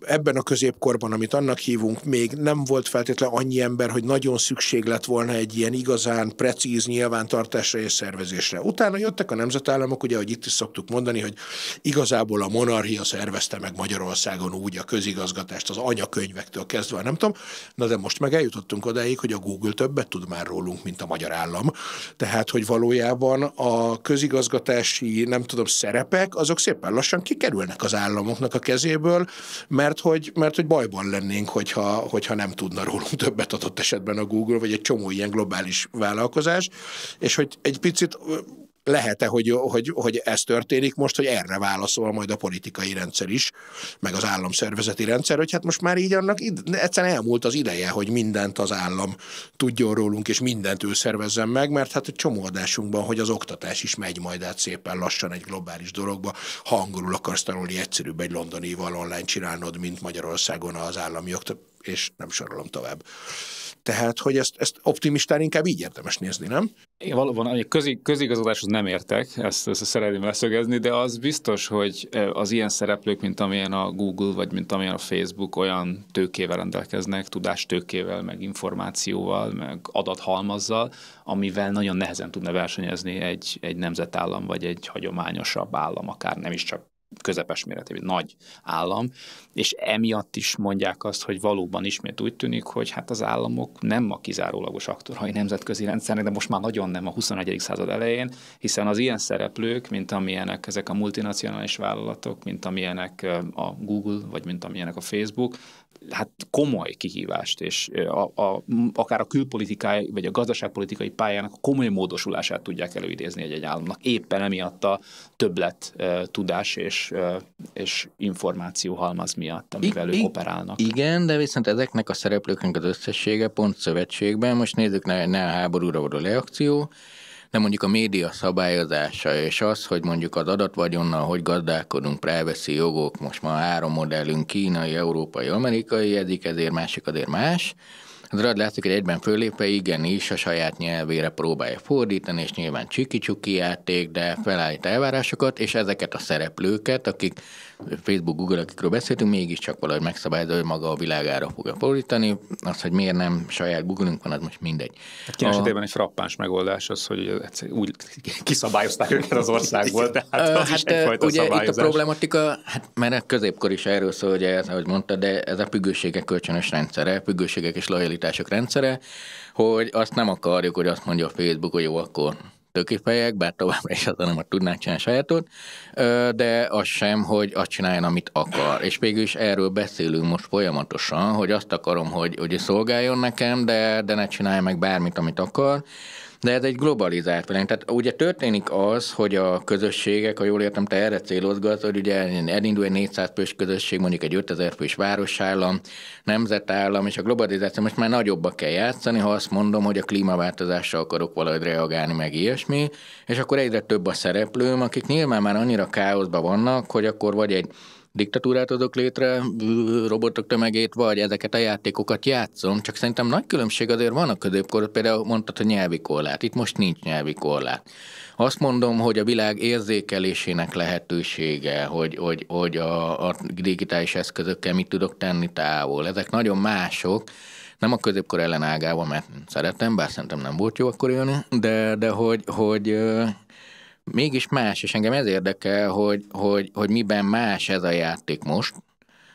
Speaker 2: ebben a középkorban, amit annak hívunk, még nem volt feltétlenül annyi ember, hogy nagyon szükség lett volna egy ilyen igazán precíz nyilvántartásra és szervezésre. Utána jöttek a nemzetállamok, ugye, ahogy itt is szoktuk mondani, hogy igazából a monarchia szervezte meg Magyarországon úgy a közigazgatást, az anyakönyvektől kezdve, nem tudom, na de most meg eljutottunk odáig, hogy a Google többet tud már rólunk, mint a magyar állam. Tehát, hogy valójában a közigazgatási, nem tudom, szerepek, azok szépen lassan kikerülnek az államoknak a kezéből, kezéből, mert hogy, mert hogy bajban lennénk, hogyha, hogyha nem tudna rólunk többet adott esetben a Google, vagy egy csomó ilyen globális vállalkozás, és hogy egy picit lehet-e, hogy, hogy, hogy ez történik most, hogy erre válaszol majd a politikai rendszer is, meg az államszervezeti rendszer, hogy hát most már így annak egyszerűen elmúlt az ideje, hogy mindent az állam tudjon rólunk, és mindent ő szervezzen meg, mert hát a csomó adásunkban, hogy az oktatás is megy majd át szépen lassan egy globális dologba, ha angolul akarsz tanulni, egyszerűbb egy londoni online csinálnod, mint Magyarországon az állami oktatás, és nem sorolom tovább. Tehát, hogy ezt, ezt optimistán inkább így érdemes nézni, nem?
Speaker 3: Én valóban a közi, közigazgatáshoz nem értek, ezt, ezt szeretném leszögezni, de az biztos, hogy e, az ilyen szereplők, mint amilyen a Google, vagy mint amilyen a Facebook olyan tőkével rendelkeznek, tudástőkével, meg információval, meg adathalmazzal, amivel nagyon nehezen tudna versenyezni egy, egy nemzetállam, vagy egy hagyományosabb állam, akár nem is csak közepes méretű, nagy állam, és emiatt is mondják azt, hogy valóban ismét úgy tűnik, hogy hát az államok nem a kizárólagos aktorai nemzetközi rendszernek, de most már nagyon nem a 21. század elején, hiszen az ilyen szereplők, mint amilyenek ezek a multinacionális vállalatok, mint amilyenek a Google, vagy mint amilyenek a Facebook, hát komoly kihívást, és a, a, akár a külpolitikai vagy a gazdaságpolitikai pályának a komoly módosulását tudják előidézni egy-egy államnak. Éppen emiatt a többlet e, tudás és, e, és információ halmaz miatt, amivel I, ők operálnak.
Speaker 1: Igen, de viszont ezeknek a szereplőknek az összessége pont szövetségben, most nézzük, ne, ne a háborúra való reakció, de mondjuk a média szabályozása és az, hogy mondjuk az adatvagyonnal hogy gazdálkodunk, preveszi jogok, most már három modellünk, kínai, európai, amerikai, egyik ezért, másik azért más, az rad látszik, hogy egyben fölépve igenis a saját nyelvére próbálja fordítani, és nyilván csiki-csuki játék, de felállít elvárásokat, és ezeket a szereplőket, akik Facebook, Google, akikről beszéltünk, mégiscsak valahogy megszabályozza, hogy maga a világára fogja fordítani. Az, hogy miért nem saját Google-ünk van, az most mindegy.
Speaker 3: Hát a Kína esetében egy frappáns megoldás az, hogy úgy kiszabályozták őket az országból, hát, az hát, is ugye szabályozás. itt a
Speaker 1: problematika, hát mert a középkor is erről szól, hogy ez, ahogy mondta, de ez a függőségek kölcsönös rendszere, függőségek és lojalitások rendszere, hogy azt nem akarjuk, hogy azt mondja a Facebook, hogy jó, akkor tőképejek, bár továbbra is az nem tudnák csinálni sajátot, de az sem, hogy azt csináljon, amit akar. És végül is erről beszélünk most folyamatosan, hogy azt akarom, hogy, hogy szolgáljon nekem, de, de ne csinálja meg bármit, amit akar. De ez egy globalizált világ. Tehát ugye történik az, hogy a közösségek, ha jól értem, te erre célozgat, hogy ugye elindul egy 400 fős közösség, mondjuk egy 5000 fős városállam, nemzetállam, és a globalizáció most már nagyobbak kell játszani, ha azt mondom, hogy a klímaváltozásra akarok valahogy reagálni, meg ilyesmi, és akkor egyre több a szereplőm, akik nyilván már annyira káoszban vannak, hogy akkor vagy egy diktatúrát adok létre, robotok tömegét, vagy ezeket a játékokat játszom, csak szerintem nagy különbség azért van a középkor, például mondtad, hogy nyelvi korlát. Itt most nincs nyelvi korlát. Azt mondom, hogy a világ érzékelésének lehetősége, hogy, hogy, hogy a, a digitális eszközökkel mit tudok tenni távol, ezek nagyon mások, nem a középkor ellenágával, mert szeretem, bár szerintem nem volt jó akkor jönni, de, de hogy, hogy mégis más, és engem ez érdekel, hogy, hogy, hogy miben más ez a játék most,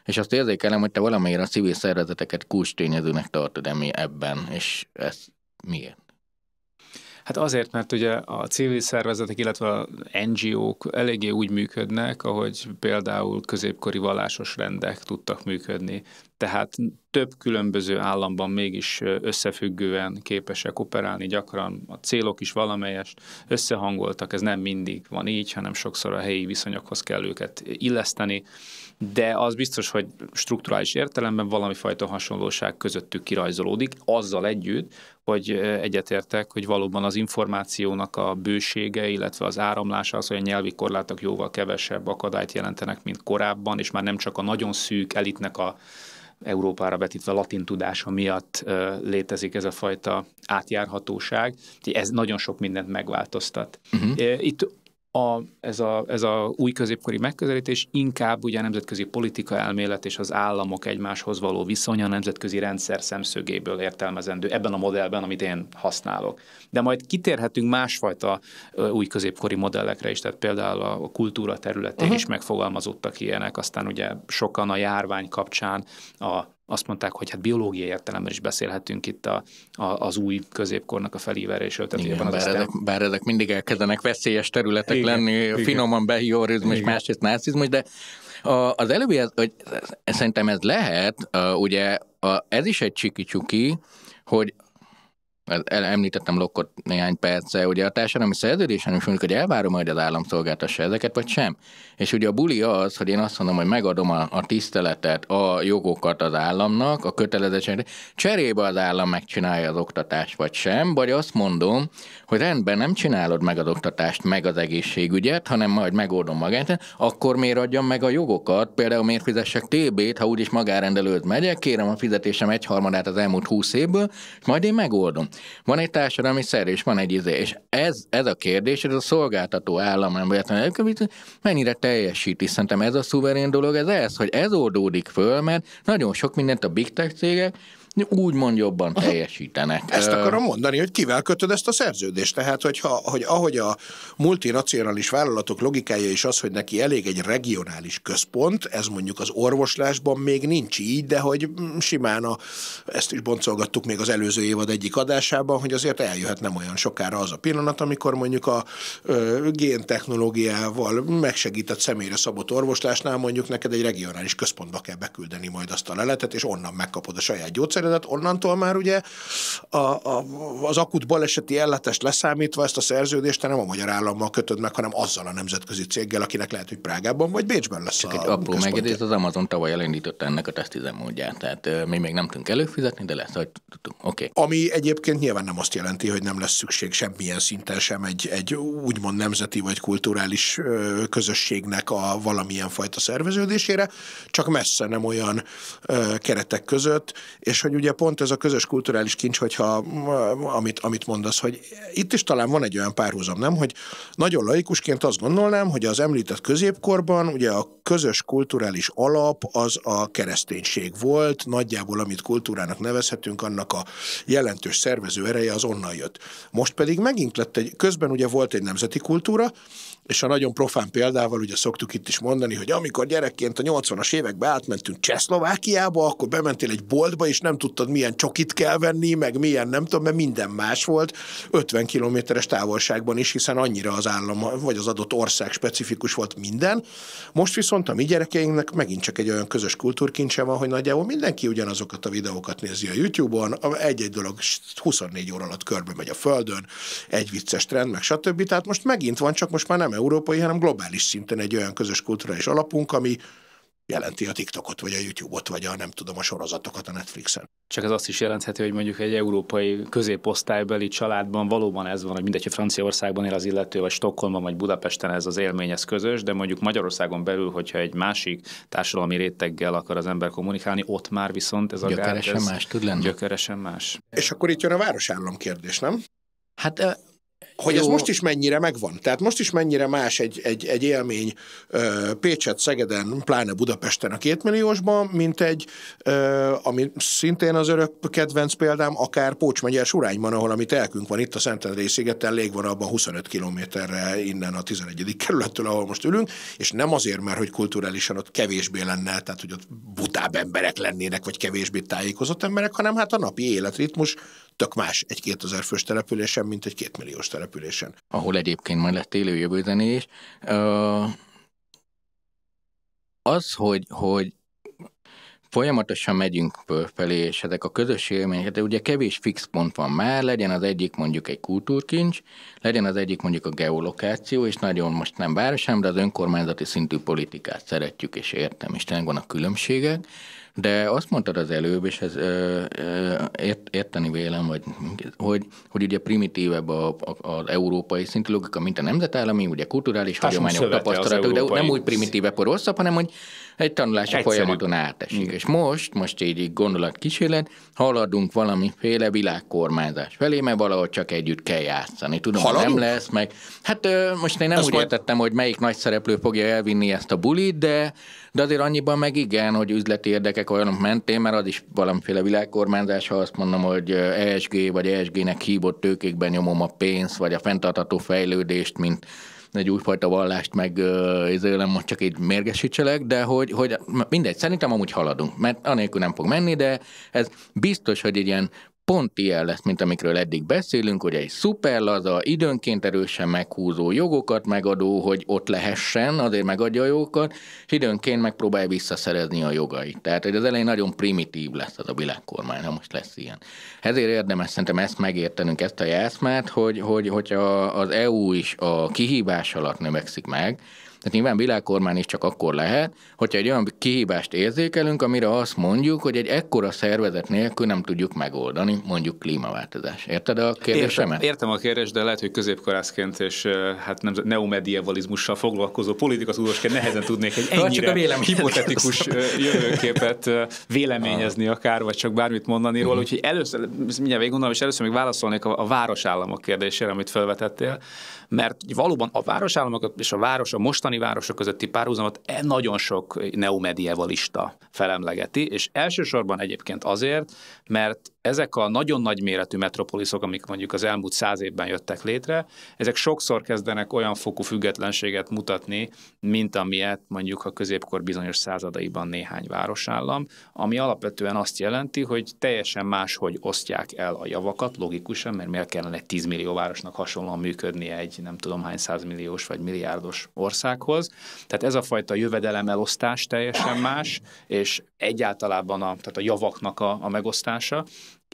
Speaker 1: és azt érzékelem, hogy te valamelyre a civil szervezeteket kulcs tényezőnek tartod ebben, és ez miért?
Speaker 3: Hát azért, mert ugye a civil szervezetek, illetve a NGO-k eléggé úgy működnek, ahogy például középkori vallásos rendek tudtak működni. Tehát több különböző államban mégis összefüggően képesek operálni, gyakran a célok is valamelyest összehangoltak, ez nem mindig van így, hanem sokszor a helyi viszonyokhoz kell őket illeszteni, de az biztos, hogy strukturális értelemben valami fajta hasonlóság közöttük kirajzolódik, azzal együtt, hogy egyetértek, hogy valóban az információnak a bősége, illetve az áramlása az, hogy a nyelvi korlátok jóval kevesebb akadályt jelentenek, mint korábban, és már nem csak a nagyon szűk elitnek a Európára vetítve latin tudása miatt létezik ez a fajta átjárhatóság. Ez nagyon sok mindent megváltoztat. Uh-huh. Itt a, ez, a, ez a új középkori megközelítés inkább ugye a nemzetközi politika elmélet és az államok egymáshoz való viszonya a nemzetközi rendszer szemszögéből értelmezendő ebben a modellben, amit én használok. De majd kitérhetünk másfajta új középkori modellekre is, tehát például a kultúra területén uh-huh. is megfogalmazottak ilyenek, aztán ugye sokan a járvány kapcsán a azt mondták, hogy hát biológiai értelemben is beszélhetünk itt a, a, az új középkornak a felívere és Bár, aztán... bár ezek mindig elkezdenek veszélyes területek igen, lenni, igen. finoman
Speaker 1: behiorizmus, másrészt nácizmus, de a, az előbbi, hogy szerintem ez lehet, a, ugye a, ez is egy csiki-csuki, hogy említettem Lokkot néhány perce, ugye a társadalmi szerződésen is mondjuk, hogy elvárom, hogy az állam szolgáltassa ezeket, vagy sem. És ugye a buli az, hogy én azt mondom, hogy megadom a, a tiszteletet, a jogokat az államnak, a kötelezettséget, cserébe az állam megcsinálja az oktatást, vagy sem, vagy azt mondom, hogy rendben nem csinálod meg az oktatást, meg az egészségügyet, hanem majd megoldom magát, akkor miért adjam meg a jogokat, például miért fizessek TB-t, ha úgyis magárendelőt megyek, kérem a fizetésem egyharmadát az elmúlt húsz évből, majd én megoldom. Van egy társadalmi szer, és van egy izé, és ez, ez a kérdés, ez a szolgáltató állam, mennyire teljesíti, szerintem ez a szuverén dolog, ez ez, hogy ez oldódik föl, mert nagyon sok mindent a big tech cégek, úgymond jobban teljesítenek. Ezt akarom mondani,
Speaker 2: hogy kivel kötöd ezt a szerződést. Tehát, hogyha, hogy ahogy a multinacionális vállalatok logikája is az, hogy neki elég egy regionális központ, ez mondjuk az orvoslásban még nincs így, de hogy mm, simán a, ezt is boncolgattuk még az előző évad egyik adásában, hogy azért eljöhet nem olyan sokára az a pillanat, amikor mondjuk a ö, géntechnológiával megsegített személyre szabott orvoslásnál mondjuk neked egy regionális központba kell beküldeni majd azt a leletet, és onnan megkapod a saját gyógyszert, cseredet, onnantól már ugye a, a, az akut baleseti ellátást leszámítva ezt a szerződést te nem a magyar állammal kötöd meg, hanem azzal a nemzetközi céggel, akinek lehet, hogy Prágában vagy Bécsben lesz Csak a egy apró megjegyzés,
Speaker 1: az Amazon tavaly elindította ennek a tesztüzemmódját, tehát mi még nem tudunk előfizetni, de lesz, hogy tudtunk. Oké. Okay. Ami egyébként nyilván nem azt
Speaker 2: jelenti, hogy nem lesz szükség semmilyen szinten sem egy, egy úgymond nemzeti vagy kulturális közösségnek a valamilyen fajta szerveződésére, csak messze nem olyan keretek között, és hogy hogy ugye pont ez a közös kulturális kincs, hogyha, amit, amit mondasz, hogy itt is talán van egy olyan párhuzam, nem, hogy nagyon laikusként azt gondolnám, hogy az említett középkorban, ugye a közös kulturális alap az a kereszténység volt, nagyjából amit kultúrának nevezhetünk, annak a jelentős szervező ereje az onnan jött. Most pedig megint lett egy, közben ugye volt egy nemzeti kultúra, és a nagyon profán példával ugye szoktuk itt is mondani, hogy amikor gyerekként a 80-as években átmentünk Csehszlovákiába, akkor bementél egy boltba, és nem tudtad, milyen csokit kell venni, meg milyen nem tudom, mert minden más volt, 50 kilométeres távolságban is, hiszen annyira az állam, vagy az adott ország specifikus volt minden. Most viszont pont a mi gyerekeinknek megint csak egy olyan közös kultúrkincse van, hogy nagyjából mindenki ugyanazokat a videókat nézi a YouTube-on, egy-egy dolog 24 óra alatt körbe megy a földön, egy vicces trend, meg stb. Tehát most megint van, csak most már nem európai, hanem globális szinten egy olyan közös kulturális alapunk, ami jelenti a TikTokot, vagy a YouTube-ot, vagy a nem tudom, a sorozatokat a Netflixen.
Speaker 3: Csak ez azt is jelentheti, hogy mondjuk egy európai középosztálybeli családban valóban ez van, hogy mindegy, hogy Franciaországban él az illető, vagy Stockholmban, vagy Budapesten ez az élmény, ez közös, de mondjuk Magyarországon belül, hogyha egy másik társadalmi réteggel akar az ember kommunikálni, ott már viszont ez a gyökeresen gát, ez más tud lenni. Gyökeresen más.
Speaker 2: És akkor itt jön a városállam kérdés, nem? Hát hogy Jó. ez most is mennyire megvan. Tehát most is mennyire más egy, egy, egy élmény Pécset, Szegeden, pláne Budapesten a kétmilliósban, mint egy, ami szintén az örök kedvenc példám, akár Pócs Surányban, ahol amit elkünk van itt a Szentendrei szigeten, légvonalban 25 kilométerre innen a 11. kerülettől, ahol most ülünk, és nem azért, mert hogy kulturálisan ott kevésbé lenne, tehát hogy ott
Speaker 3: butább emberek
Speaker 2: lennének, vagy kevésbé tájékozott emberek, hanem hát a napi életritmus tök más egy 2000 fős településen, mint egy kétmilliós településen.
Speaker 1: Ahol egyébként majd lett élő zenés. Az, hogy, hogy folyamatosan megyünk fölfelé, és ezek a közös élmények, de hát ugye kevés fix pont van már, legyen az egyik mondjuk egy kultúrkincs, legyen az egyik mondjuk a geolokáció, és nagyon most nem városám, de az önkormányzati szintű politikát szeretjük és értem, és tényleg van a különbségek, de azt mondtad az előbb, és ez ö, ö, ért, érteni vélem, vagy, hogy, hogy ugye primitívebb a, a, az európai szintű logika, mint a nemzetállami, ugye kulturális hagyományok, tapasztalatok, de nem úgy primitívebb, hogy rosszabb, hanem hogy egy tanulási Egyszerű. folyamaton átesik. Igen. És most, most így, így gondolatkísérlet, haladunk valamiféle világkormányzás felé, mert valahogy csak együtt kell játszani. Tudom, haladunk? nem lesz meg. Hát ö, most én nem Azt úgy majd... értettem, hogy melyik nagy szereplő fogja elvinni ezt a bulit, de, de azért annyiban meg igen, hogy üzleti érdekek olyanok mentén, mert az is valamiféle világkormányzás, ha azt mondom, hogy ESG vagy ESG-nek hívott tőkékben nyomom a pénzt, vagy a fenntartható fejlődést, mint egy újfajta vallást meg izélem, most csak így mérgesítselek, de hogy, hogy mindegy, szerintem amúgy haladunk, mert anélkül nem fog menni, de ez biztos, hogy egy ilyen pont ilyen lesz, mint amikről eddig beszélünk, hogy egy szuperlaza, időnként erősen meghúzó jogokat megadó, hogy ott lehessen, azért megadja a jogokat, és időnként megpróbálja visszaszerezni a jogait. Tehát, hogy az elején nagyon primitív lesz az a világkormány, ha most lesz ilyen. Ezért érdemes szerintem ezt megértenünk, ezt a játszmát, hogy, hogy hogyha az EU is a kihívás alatt növekszik meg, tehát nyilván világkormány is csak akkor lehet, hogyha egy olyan kihívást érzékelünk, amire azt mondjuk, hogy egy ekkora szervezet nélkül nem tudjuk megoldani, mondjuk klímaváltozás. Érted a kérdésemet? Értem,
Speaker 3: értem a kérdést, de lehet, hogy középkorászként és hát nem, neomedievalizmussal foglalkozó politika tudósként nehezen tudnék egy ennyire hipotetikus jövőképet véleményezni akár, vagy csak bármit mondani róla. Mhm. Úgyhogy először, mindjárt végig gondolom, és először még válaszolnék a, a városállamok kérdésére, amit felvetettél mert valóban a városállamokat és a város, a mostani városok közötti párhuzamot e nagyon sok neomedievalista felemlegeti, és elsősorban egyébként azért, mert ezek a nagyon nagy méretű metropoliszok, amik mondjuk az elmúlt száz évben jöttek létre, ezek sokszor kezdenek olyan fokú függetlenséget mutatni, mint amilyet mondjuk a középkor bizonyos századaiban néhány városállam, ami alapvetően azt jelenti, hogy teljesen máshogy osztják el a javakat, logikusan, mert miért kellene egy 10 millió városnak hasonlóan működni egy nem tudom hány százmilliós vagy milliárdos országhoz. Tehát ez a fajta jövedelem elosztás teljesen más, és egyáltalában a, tehát a javaknak a, a megosztása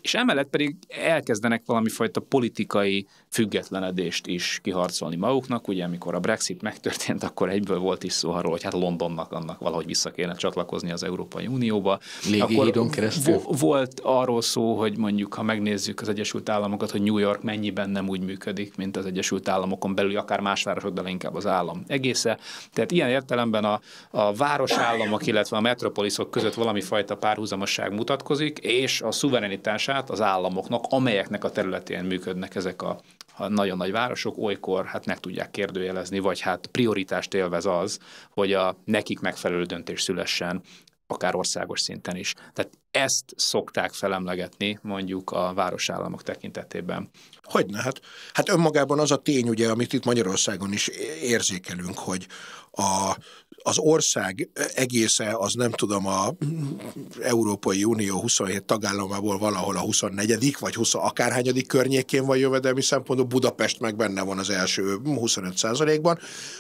Speaker 3: és emellett pedig elkezdenek valami fajta politikai függetlenedést is kiharcolni maguknak. Ugye amikor a Brexit megtörtént, akkor egyből volt is szó arról, hogy hát Londonnak annak valahogy vissza kéne csatlakozni az Európai Unióba. Légihídon keresztül? Volt arról szó, hogy mondjuk, ha megnézzük az Egyesült Államokat, hogy New York mennyiben nem úgy működik, mint az Egyesült Államokon belül, akár más városok, de inkább az állam egésze. Tehát ilyen értelemben a, a városállamok, illetve a metropoliszok között valami fajta párhuzamosság mutatkozik, és a szuverenitását az államoknak, amelyeknek a területén működnek ezek a a nagyon nagy városok olykor hát meg tudják kérdőjelezni, vagy hát prioritást élvez az, hogy a nekik megfelelő döntés szülessen akár országos szinten is. Tehát ezt szokták felemlegetni mondjuk a városállamok tekintetében.
Speaker 2: Hogyne, hát, hát önmagában az a tény, ugye, amit itt Magyarországon is érzékelünk, hogy a az ország egésze az nem tudom, a Európai Unió 27 tagállamából valahol a 24. vagy 20 akárhányadik környékén van jövedelmi szempontból, Budapest meg benne van az első 25 százalékban,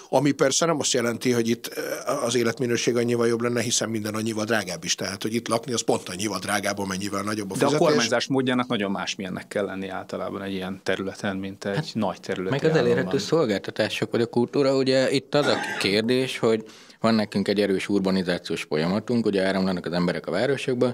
Speaker 2: ami persze nem azt jelenti, hogy itt eh, az életminőség annyival jobb lenne, hiszen minden annyival drágább is. Tehát, hogy itt lakni az pont
Speaker 3: annyival drágább, amennyivel nagyobb a De fizetés. a kormányzás módjának nagyon más milyennek kell lenni általában egy ilyen területen, mint egy hát, nagy területen. Meg az elérhető
Speaker 1: szolgáltatások vagy a kultúra, ugye itt az a kérdés, hogy van nekünk egy erős urbanizációs folyamatunk, ugye áramlanak az emberek a városokba,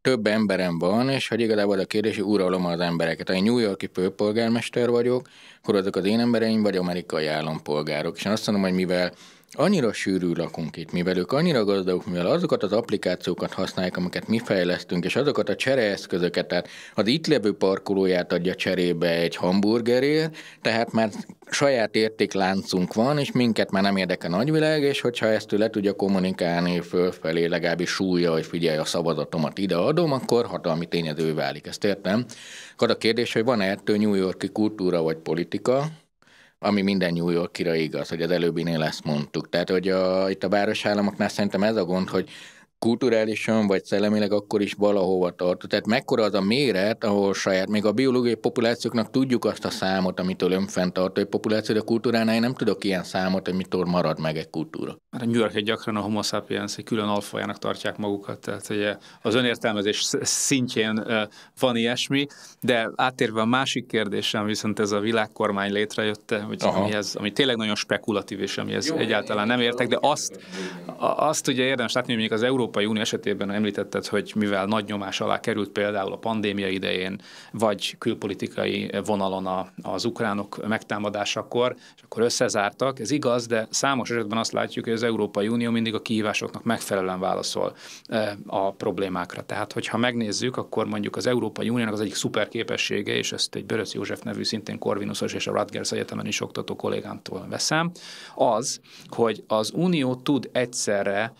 Speaker 1: több emberem van, és hogy igazából a kérdés, hogy uralom az embereket. Ha én New Yorki főpolgármester vagyok, akkor azok az én embereim, vagy amerikai állampolgárok. És én azt mondom, hogy mivel annyira sűrű lakunk itt, mivel ők annyira gazdagok, mivel azokat az applikációkat használják, amiket mi fejlesztünk, és azokat a csereeszközöket, tehát az itt levő parkolóját adja cserébe egy hamburgerért, tehát már saját értékláncunk van, és minket már nem érdeke a nagyvilág, és hogyha ezt ő le tudja kommunikálni fölfelé, legalábbis súlya, hogy figyelj a szavazatomat adom, akkor hatalmi tényező válik. Ezt értem. Akkor a kérdés, hogy van-e ettől New Yorki kultúra vagy politika, ami minden New Yorkira igaz, hogy az előbbinél ezt mondtuk. Tehát, hogy a, itt a városállamoknál szerintem ez a gond, hogy kulturálisan vagy szellemileg akkor is valahova tart. Tehát mekkora az a méret, ahol saját, még a biológiai populációknak tudjuk azt a számot, amitől önfenntartó egy populáció, de a kultúránál én nem tudok ilyen számot, hogy mitől marad meg egy
Speaker 3: kultúra. Hát a New York gyakran a homo sapiens egy külön alfajának tartják magukat, tehát ugye az önértelmezés szintjén van ilyesmi, de átérve a másik kérdésem, viszont ez a világkormány létrejötte, hogy amihez, ami tényleg nagyon spekulatív, és amihez Jó, egyáltalán nem értek, de azt, azt ugye érdemes látni, hogy az Európai Unió esetében említetted, hogy mivel nagy nyomás alá került például a pandémia idején, vagy külpolitikai vonalon az ukránok megtámadásakor, és akkor összezártak, ez igaz, de számos esetben azt látjuk, hogy az Európai Unió mindig a kihívásoknak megfelelően válaszol eh, a problémákra. Tehát, hogyha megnézzük, akkor mondjuk az Európai Uniónak az egyik szuper képessége, és ezt egy Böröc József nevű, szintén Corvinusos és a Rutgers Egyetemen is oktató kollégámtól veszem, az, hogy az Unió tud egyszerre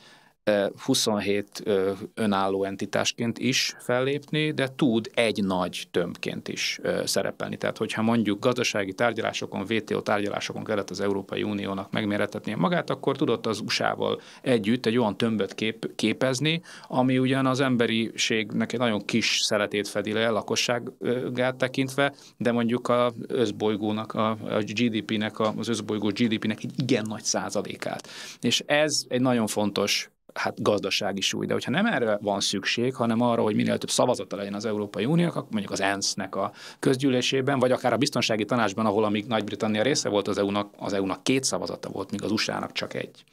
Speaker 3: 27 eh, önálló entitásként is fellépni, de tud egy nagy tömbként is szerepelni. Tehát, hogyha mondjuk gazdasági tárgyalásokon, WTO tárgyalásokon kellett az Európai Uniónak megméretetnie magát, akkor tudott az USA-val együtt egy olyan tömböt kép, képezni, ami ugyan az emberiségnek egy nagyon kis szeletét fedi le, lakosságát tekintve, de mondjuk a összbolygónak, a, a GDP-nek, az összbolygó GDP-nek egy igen nagy százalékát. És ez egy nagyon fontos hát gazdasági súly. De hogyha nem erre van szükség, hanem arra, hogy minél több szavazata legyen az Európai Uniónak, akkor mondjuk az ENSZ-nek a közgyűlésében, vagy akár a biztonsági tanácsban, ahol amíg Nagy-Britannia része volt az EU-nak, az EU-nak két szavazata volt, míg az USA-nak csak egy.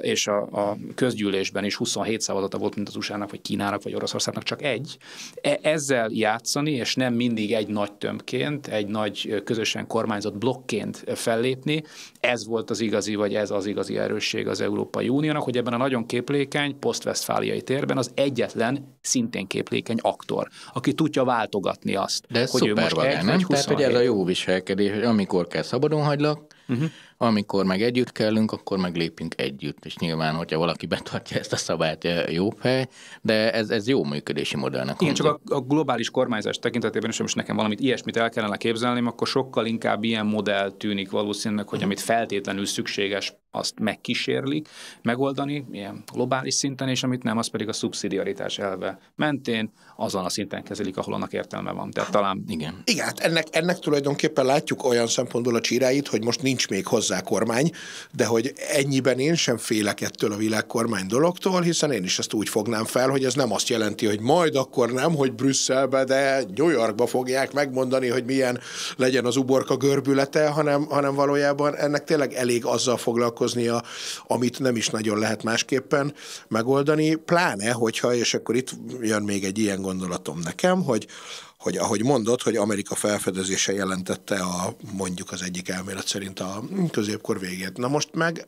Speaker 3: És a, a közgyűlésben is 27 szavazata volt, mint az USA-nak, vagy Kínának, vagy Oroszországnak csak egy. E- ezzel játszani, és nem mindig egy nagy tömként, egy nagy közösen kormányzott blokként fellépni, ez volt az igazi, vagy ez az igazi erősség az Európai Uniónak, hogy ebben a nagyon képlékeny, posztvesztfáliai térben az egyetlen szintén képlékeny aktor, aki tudja váltogatni azt, De ez hogy ő most egy, nem? 27. Tehát, hogy ez a
Speaker 1: jó viselkedés, hogy amikor kell szabadon hagylak, uh-huh amikor meg együtt kellünk, akkor meg lépünk együtt, és nyilván, hogyha valaki betartja ezt a szabályt, eh, jó hely, de ez, ez jó működési modellnek. Igen, csak
Speaker 3: a, a globális kormányzás tekintetében is, most nekem valamit ilyesmit el kellene képzelni, akkor sokkal inkább ilyen modell tűnik valószínűleg, hogy amit feltétlenül szükséges, azt megkísérlik megoldani, ilyen globális szinten, és amit nem, az pedig a szubszidiaritás elve mentén azon a szinten kezelik, ahol annak értelme van. Tehát talán... Igen. Igen, hát ennek, ennek
Speaker 2: tulajdonképpen látjuk olyan szempontból a csiráit, hogy most nincs még hozzá hozzá kormány, de hogy ennyiben én sem félek ettől a világkormány dologtól, hiszen én is ezt úgy fognám fel, hogy ez nem azt jelenti, hogy majd akkor nem, hogy Brüsszelbe, de New Yorkba fogják megmondani, hogy milyen legyen az uborka görbülete, hanem, hanem valójában ennek tényleg elég azzal foglalkoznia, amit nem is nagyon lehet másképpen megoldani, pláne, hogyha, és akkor itt jön még egy ilyen gondolatom nekem, hogy hogy ahogy mondod, hogy Amerika felfedezése jelentette a, mondjuk az egyik elmélet szerint a középkor végét. Na most meg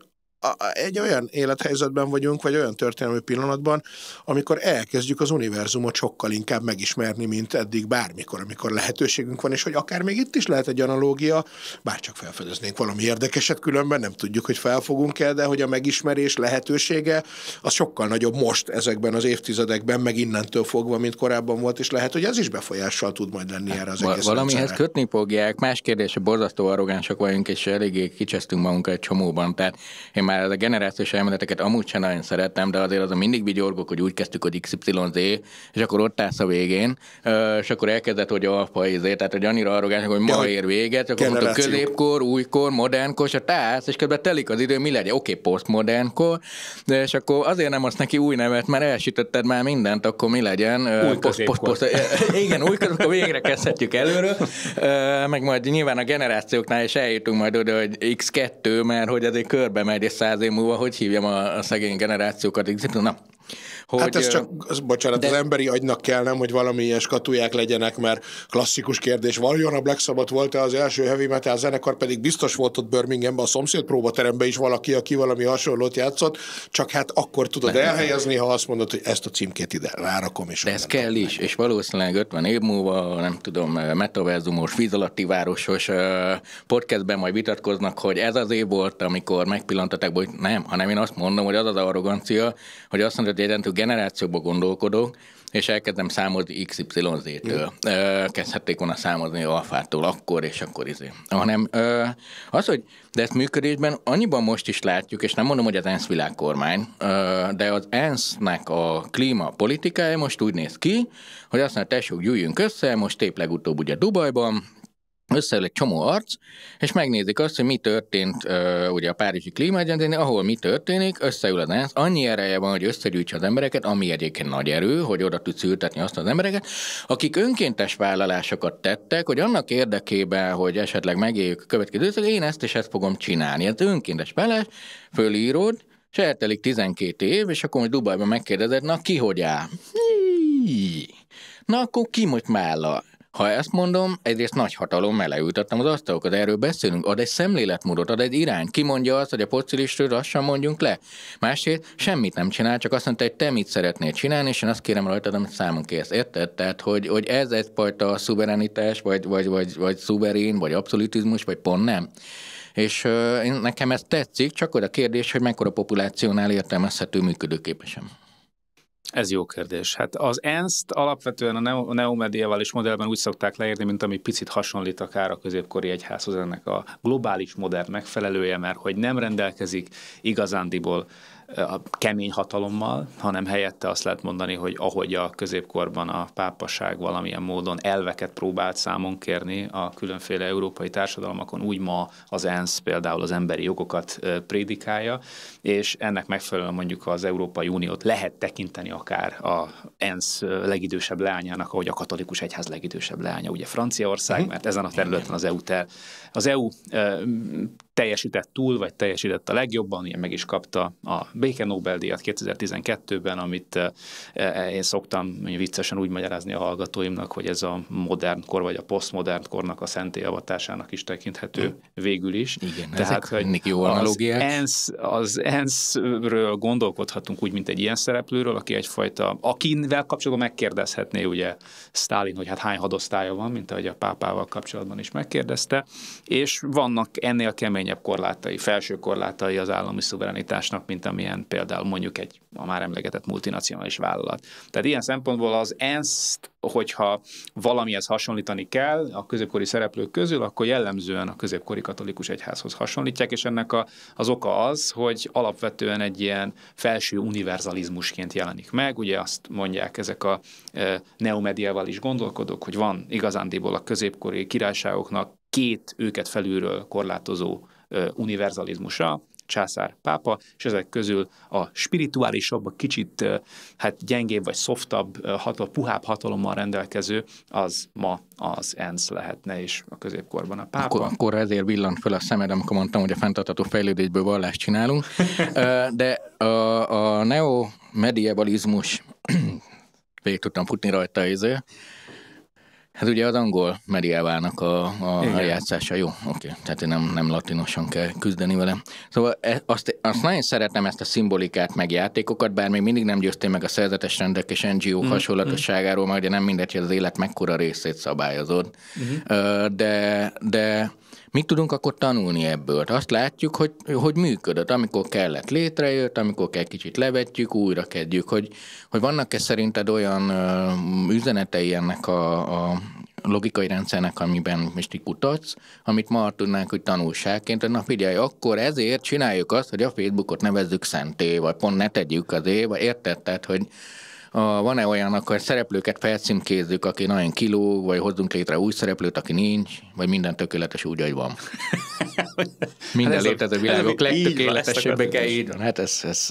Speaker 2: egy olyan élethelyzetben vagyunk, vagy olyan történelmi pillanatban, amikor elkezdjük az univerzumot sokkal inkább megismerni, mint eddig bármikor, amikor lehetőségünk van, és hogy akár még itt is lehet egy analógia, bár csak felfedeznénk valami érdekeset, különben nem tudjuk, hogy felfogunk-e, de hogy a megismerés lehetősége az sokkal nagyobb most ezekben az évtizedekben, meg innentől fogva, mint korábban volt, és lehet, hogy ez is befolyással tud majd lenni hát erre az egész Valamihez
Speaker 1: kötni fogják, más kérdés, borzasztó arrogánsok vagyunk, és eléggé kicsesztünk magunkat egy csomóban, tehát én már ez a generációs elméleteket amúgy sem nagyon szerettem, de azért azon mindig vigyorgok, hogy úgy kezdtük, hogy XYZ, és akkor ott állsz a végén, és akkor elkezdett, hogy alfa izé, tehát hogy annyira arrogáns, hogy ma ér véget, akkor mondta középkor, újkor, modernkor, és a tász, és közben telik az idő, mi legyen, oké, okay, postmodernkor, de és akkor azért nem azt neki új nevet, mert elsütötted már mindent, akkor mi legyen. Új post, post, post, igen, új akkor végre kezdhetjük előről, meg majd nyilván a generációknál is eljutunk majd oda, hogy X2, mert hogy egy körbe megy, és száz év múlva, hogy hívjam a, a szegény generációkat, na, hogy, hát ez csak,
Speaker 2: az, bocsánat, de... az emberi agynak kell nem, hogy valami ilyen skatuják legyenek, mert klasszikus kérdés, valójában a Black Sabbath volt-e az első heavy metal zenekar, pedig biztos volt ott Birminghamben, a szomszéd próbateremben is valaki, aki valami hasonlót játszott, csak hát akkor tudod de, elhelyezni,
Speaker 1: ha azt mondod, hogy ezt a címkét ide rárakom. És de ez kell is, meg. és valószínűleg 50 év múlva, nem tudom, metaverzumos, víz alatti városos podcastben majd vitatkoznak, hogy ez az év volt, amikor megpillantották, hogy nem, hanem én azt mondom, hogy az az arrogancia, hogy azt mondod, hogy generációba gondolkodok, és elkezdem számozni XYZ-től. kezdhették volna számozni alfától akkor és akkor izé. Hanem ah, ö, az, hogy de ezt működésben annyiban most is látjuk, és nem mondom, hogy az ENSZ világkormány, ö, de az ENSZ-nek a klímapolitikája most úgy néz ki, hogy azt mondja, tessék, gyűjjünk össze, most épp legutóbb ugye Dubajban, összeül egy csomó arc, és megnézik azt, hogy mi történt uh, ugye a Párizsi klímaegyezménynél, ahol mi történik, összeül az ENSZ, annyi ereje van, hogy összegyűjtse az embereket, ami egyébként nagy erő, hogy oda tudsz ültetni azt az embereket, akik önkéntes vállalásokat tettek, hogy annak érdekében, hogy esetleg megéljük a következő időszak, én ezt és ezt fogom csinálni. Ez önkéntes vállalás, fölírod, és eltelik 12 év, és akkor most Dubajban megkérdezed, na ki hogy áll? Na akkor ki most vállal? Ha ezt mondom, egyrészt nagy hatalom eleültettem az asztalokat, erről beszélünk, ad egy szemléletmódot, ad egy irányt, ki mondja azt, hogy a pocilistről sem mondjunk le. Másrészt semmit nem csinál, csak azt mondta, hogy te mit szeretnél csinálni, és én azt kérem rajtad, amit számunk kérsz. Érted? Tehát, hogy, hogy ez egyfajta szuverenitás, vagy, vagy, vagy, vagy szuverén, vagy abszolutizmus, vagy pont nem. És ö, nekem ez tetszik, csak az a kérdés, hogy mekkora populációnál értelmezhető működőképesen.
Speaker 3: Ez jó kérdés. Hát az ENSZ-t alapvetően a, neo, a modellben úgy szokták leírni, mint ami picit hasonlít akár a középkori egyházhoz ennek a globális modern megfelelője, mert hogy nem rendelkezik igazándiból a kemény hatalommal, hanem helyette azt lehet mondani, hogy ahogy a középkorban a pápaság valamilyen módon elveket próbált számon kérni a különféle európai társadalmakon, úgy ma az ENSZ például az emberi jogokat prédikálja, és ennek megfelelően mondjuk az Európai Uniót lehet tekinteni akár a ENSZ legidősebb leányának, ahogy a katolikus egyház legidősebb leánya, ugye Franciaország, mhm. mert ezen a területen az EU ter, az EU teljesített túl, vagy teljesített a legjobban, ugye meg is kapta a Béke Nobel-díjat 2012-ben, amit eh, eh, én szoktam viccesen úgy magyarázni a hallgatóimnak, hogy ez a modern kor, vagy a posztmodern kornak a szentélyavatásának is tekinthető végül is. Igen, Tehát, ezek hogy jó analógiák. Az, ENSZ, az ENSZ-ről gondolkodhatunk úgy, mint egy ilyen szereplőről, aki egyfajta, akivel kapcsolatban megkérdezhetné ugye Stalin, hogy hát hány hadosztálya van, mint ahogy a pápával kapcsolatban is megkérdezte, és vannak ennél kemény keményebb korlátai, felső korlátai az állami szuverenitásnak, mint amilyen például mondjuk egy a már emlegetett multinacionális vállalat. Tehát ilyen szempontból az ensz hogyha valamihez hasonlítani kell a középkori szereplők közül, akkor jellemzően a középkori katolikus egyházhoz hasonlítják, és ennek a, az oka az, hogy alapvetően egy ilyen felső univerzalizmusként jelenik meg. Ugye azt mondják ezek a e, is gondolkodók, hogy van igazándiból a középkori királyságoknak két őket felülről korlátozó univerzalizmusa, császár, pápa, és ezek közül a spirituálisabb, a kicsit hát gyengébb vagy szoftabb, hatal, puhább hatalommal rendelkező, az ma az ENSZ lehetne, és a középkorban a pápa. Akkor,
Speaker 1: akkor ezért villant fel a szemed, amikor mondtam, hogy a fenntartató fejlődésből vallást csinálunk, de a, a neomedievalizmus végig tudtam futni rajta, ezért, Hát ugye az angol medievának a, a, a játszása jó, oké, okay. tehát nem, nem latinosan kell küzdeni vele. Szóval e, azt, azt nagyon szeretem ezt a szimbolikát meg játékokat, bár még mindig nem győztem meg a szerzetes rendek és NGO mm. hasonlatosságáról, mert mm. ugye nem mindegy, hogy az élet mekkora részét szabályozod. Mm. hmm de, de Mit tudunk akkor tanulni ebből? Azt látjuk, hogy, hogy működött, amikor kellett létrejött, amikor kell kicsit levetjük, újra kezdjük, hogy, hogy vannak-e szerinted olyan üzenetei ennek a, a logikai rendszernek, amiben most így kutatsz, amit ma tudnánk, hogy tanulságként, na figyelj, akkor ezért csináljuk azt, hogy a Facebookot nevezzük szenté, vagy pont ne tegyük az vagy érted? Tehát, hogy, van-e olyan, akkor szereplőket felcímkézzük, aki nagyon kiló, vagy hozzunk létre új szereplőt, aki nincs, vagy minden tökéletes úgy, ahogy van. minden hát létező világok legtökéletesebbek, így van, hát
Speaker 3: ez, ez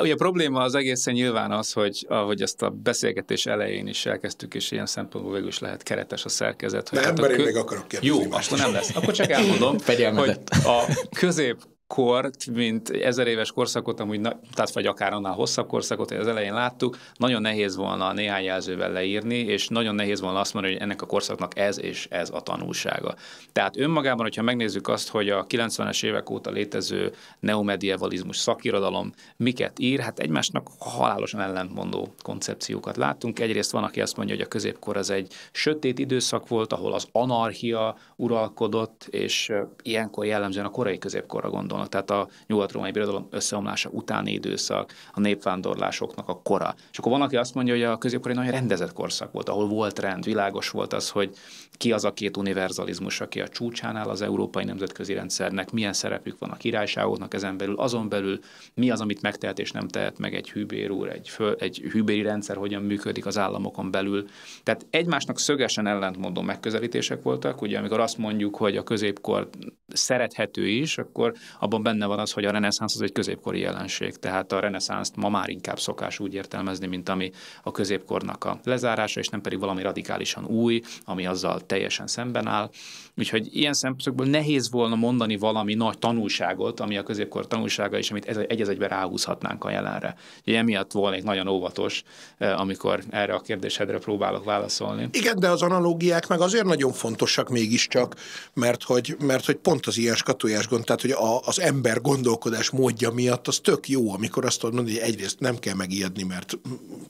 Speaker 3: Ugye a probléma az egészen nyilván az, hogy ahogy ezt a beszélgetés elején is elkezdtük, és ilyen szempontból végül is lehet keretes a szerkezet. Hogy De hát ember, kö... én még akarok kérdezni. Jó, akkor nem lesz. Akkor csak elmondom, hogy a közép kort, mint ezer éves korszakot, amúgy, tehát vagy akár annál hosszabb korszakot, hogy az elején láttuk, nagyon nehéz volna néhány jelzővel leírni, és nagyon nehéz volna azt mondani, hogy ennek a korszaknak ez és ez a tanulsága. Tehát önmagában, hogyha megnézzük azt, hogy a 90-es évek óta létező neomedievalizmus szakirodalom miket ír, hát egymásnak halálosan ellentmondó koncepciókat láttunk. Egyrészt van, aki azt mondja, hogy a középkor az egy sötét időszak volt, ahol az anarchia uralkodott, és ilyenkor jellemzően a korai középkorra gondol birodalomnak, tehát a nyugat-római birodalom összeomlása utáni időszak, a népvándorlásoknak a kora. És akkor van, aki azt mondja, hogy a középkori nagyon rendezett korszak volt, ahol volt rend, világos volt az, hogy ki az a két univerzalizmus, aki a csúcsánál az európai nemzetközi rendszernek, milyen szerepük van a királyságoknak ezen belül, azon belül mi az, amit megtehet és nem tehet meg egy hűbér úr, egy, föl, egy hűbéri rendszer hogyan működik az államokon belül. Tehát egymásnak szögesen ellentmondó megközelítések voltak, ugye amikor azt mondjuk, hogy a középkor szerethető is, akkor abban benne van az, hogy a reneszánsz az egy középkori jelenség, tehát a reneszánszt ma már inkább szokás úgy értelmezni, mint ami a középkornak a lezárása, és nem pedig valami radikálisan új, ami azzal teljesen szemben áll. Úgyhogy ilyen szempontból nehéz volna mondani valami nagy tanulságot, ami a középkor tanulsága, is, amit ez, egy egyben ráhúzhatnánk a jelenre. Úgyhogy emiatt volnék nagyon óvatos, eh, amikor erre a kérdésedre próbálok válaszolni.
Speaker 2: Igen, de az analógiák meg azért nagyon fontosak mégiscsak, mert hogy, mert hogy pont az ilyen skatójás gond, tehát hogy a, az ember gondolkodás módja miatt az tök jó, amikor azt tudod mondani, hogy egyrészt nem kell megijedni, mert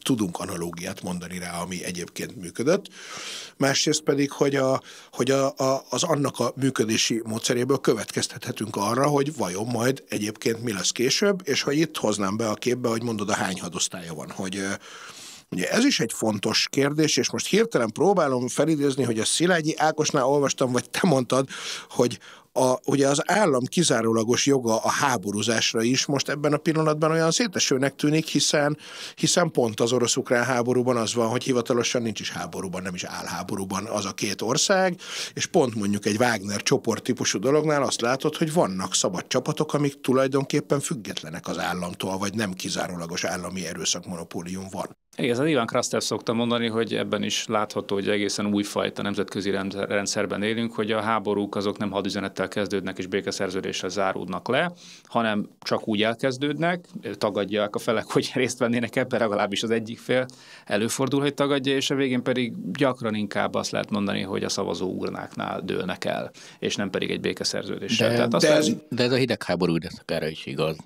Speaker 2: tudunk analógiát mondani rá, ami egyébként működött, másrészt pedig, hogy a, hogy a, a, az annak a működési módszeréből következtethetünk arra, hogy vajon majd egyébként mi lesz később, és ha itt hoznám be a képbe, hogy mondod, a hány hadosztálya van, hogy Ugye ez is egy fontos kérdés, és most hirtelen próbálom felidézni, hogy a Szilágyi Ákosnál olvastam, vagy te mondtad, hogy a, ugye az állam kizárólagos joga a háborúzásra is most ebben a pillanatban olyan szétesőnek tűnik, hiszen, hiszen pont az orosz-ukrán háborúban az van, hogy hivatalosan nincs is háborúban, nem is háborúban az a két ország, és pont mondjuk egy Wagner csoport típusú dolognál azt látod, hogy vannak szabad csapatok, amik tulajdonképpen függetlenek az államtól, vagy nem kizárólagos állami erőszak monopólium van.
Speaker 3: Igen, Ivan Krasztev szokta mondani, hogy ebben is látható, hogy egészen újfajta nemzetközi rendszerben élünk, hogy a háborúk azok nem hadüzenettel kezdődnek és békeszerződéssel záródnak le, hanem csak úgy elkezdődnek, tagadják a felek, hogy részt vennének ebben, legalábbis az egyik fél előfordul, hogy tagadja, és a végén pedig gyakran inkább azt lehet mondani, hogy a szavazó urnáknál dőlnek el, és nem pedig egy békeszerződéssel. De, Tehát de,
Speaker 1: de ez a hidegháború időszakára
Speaker 3: is igaz.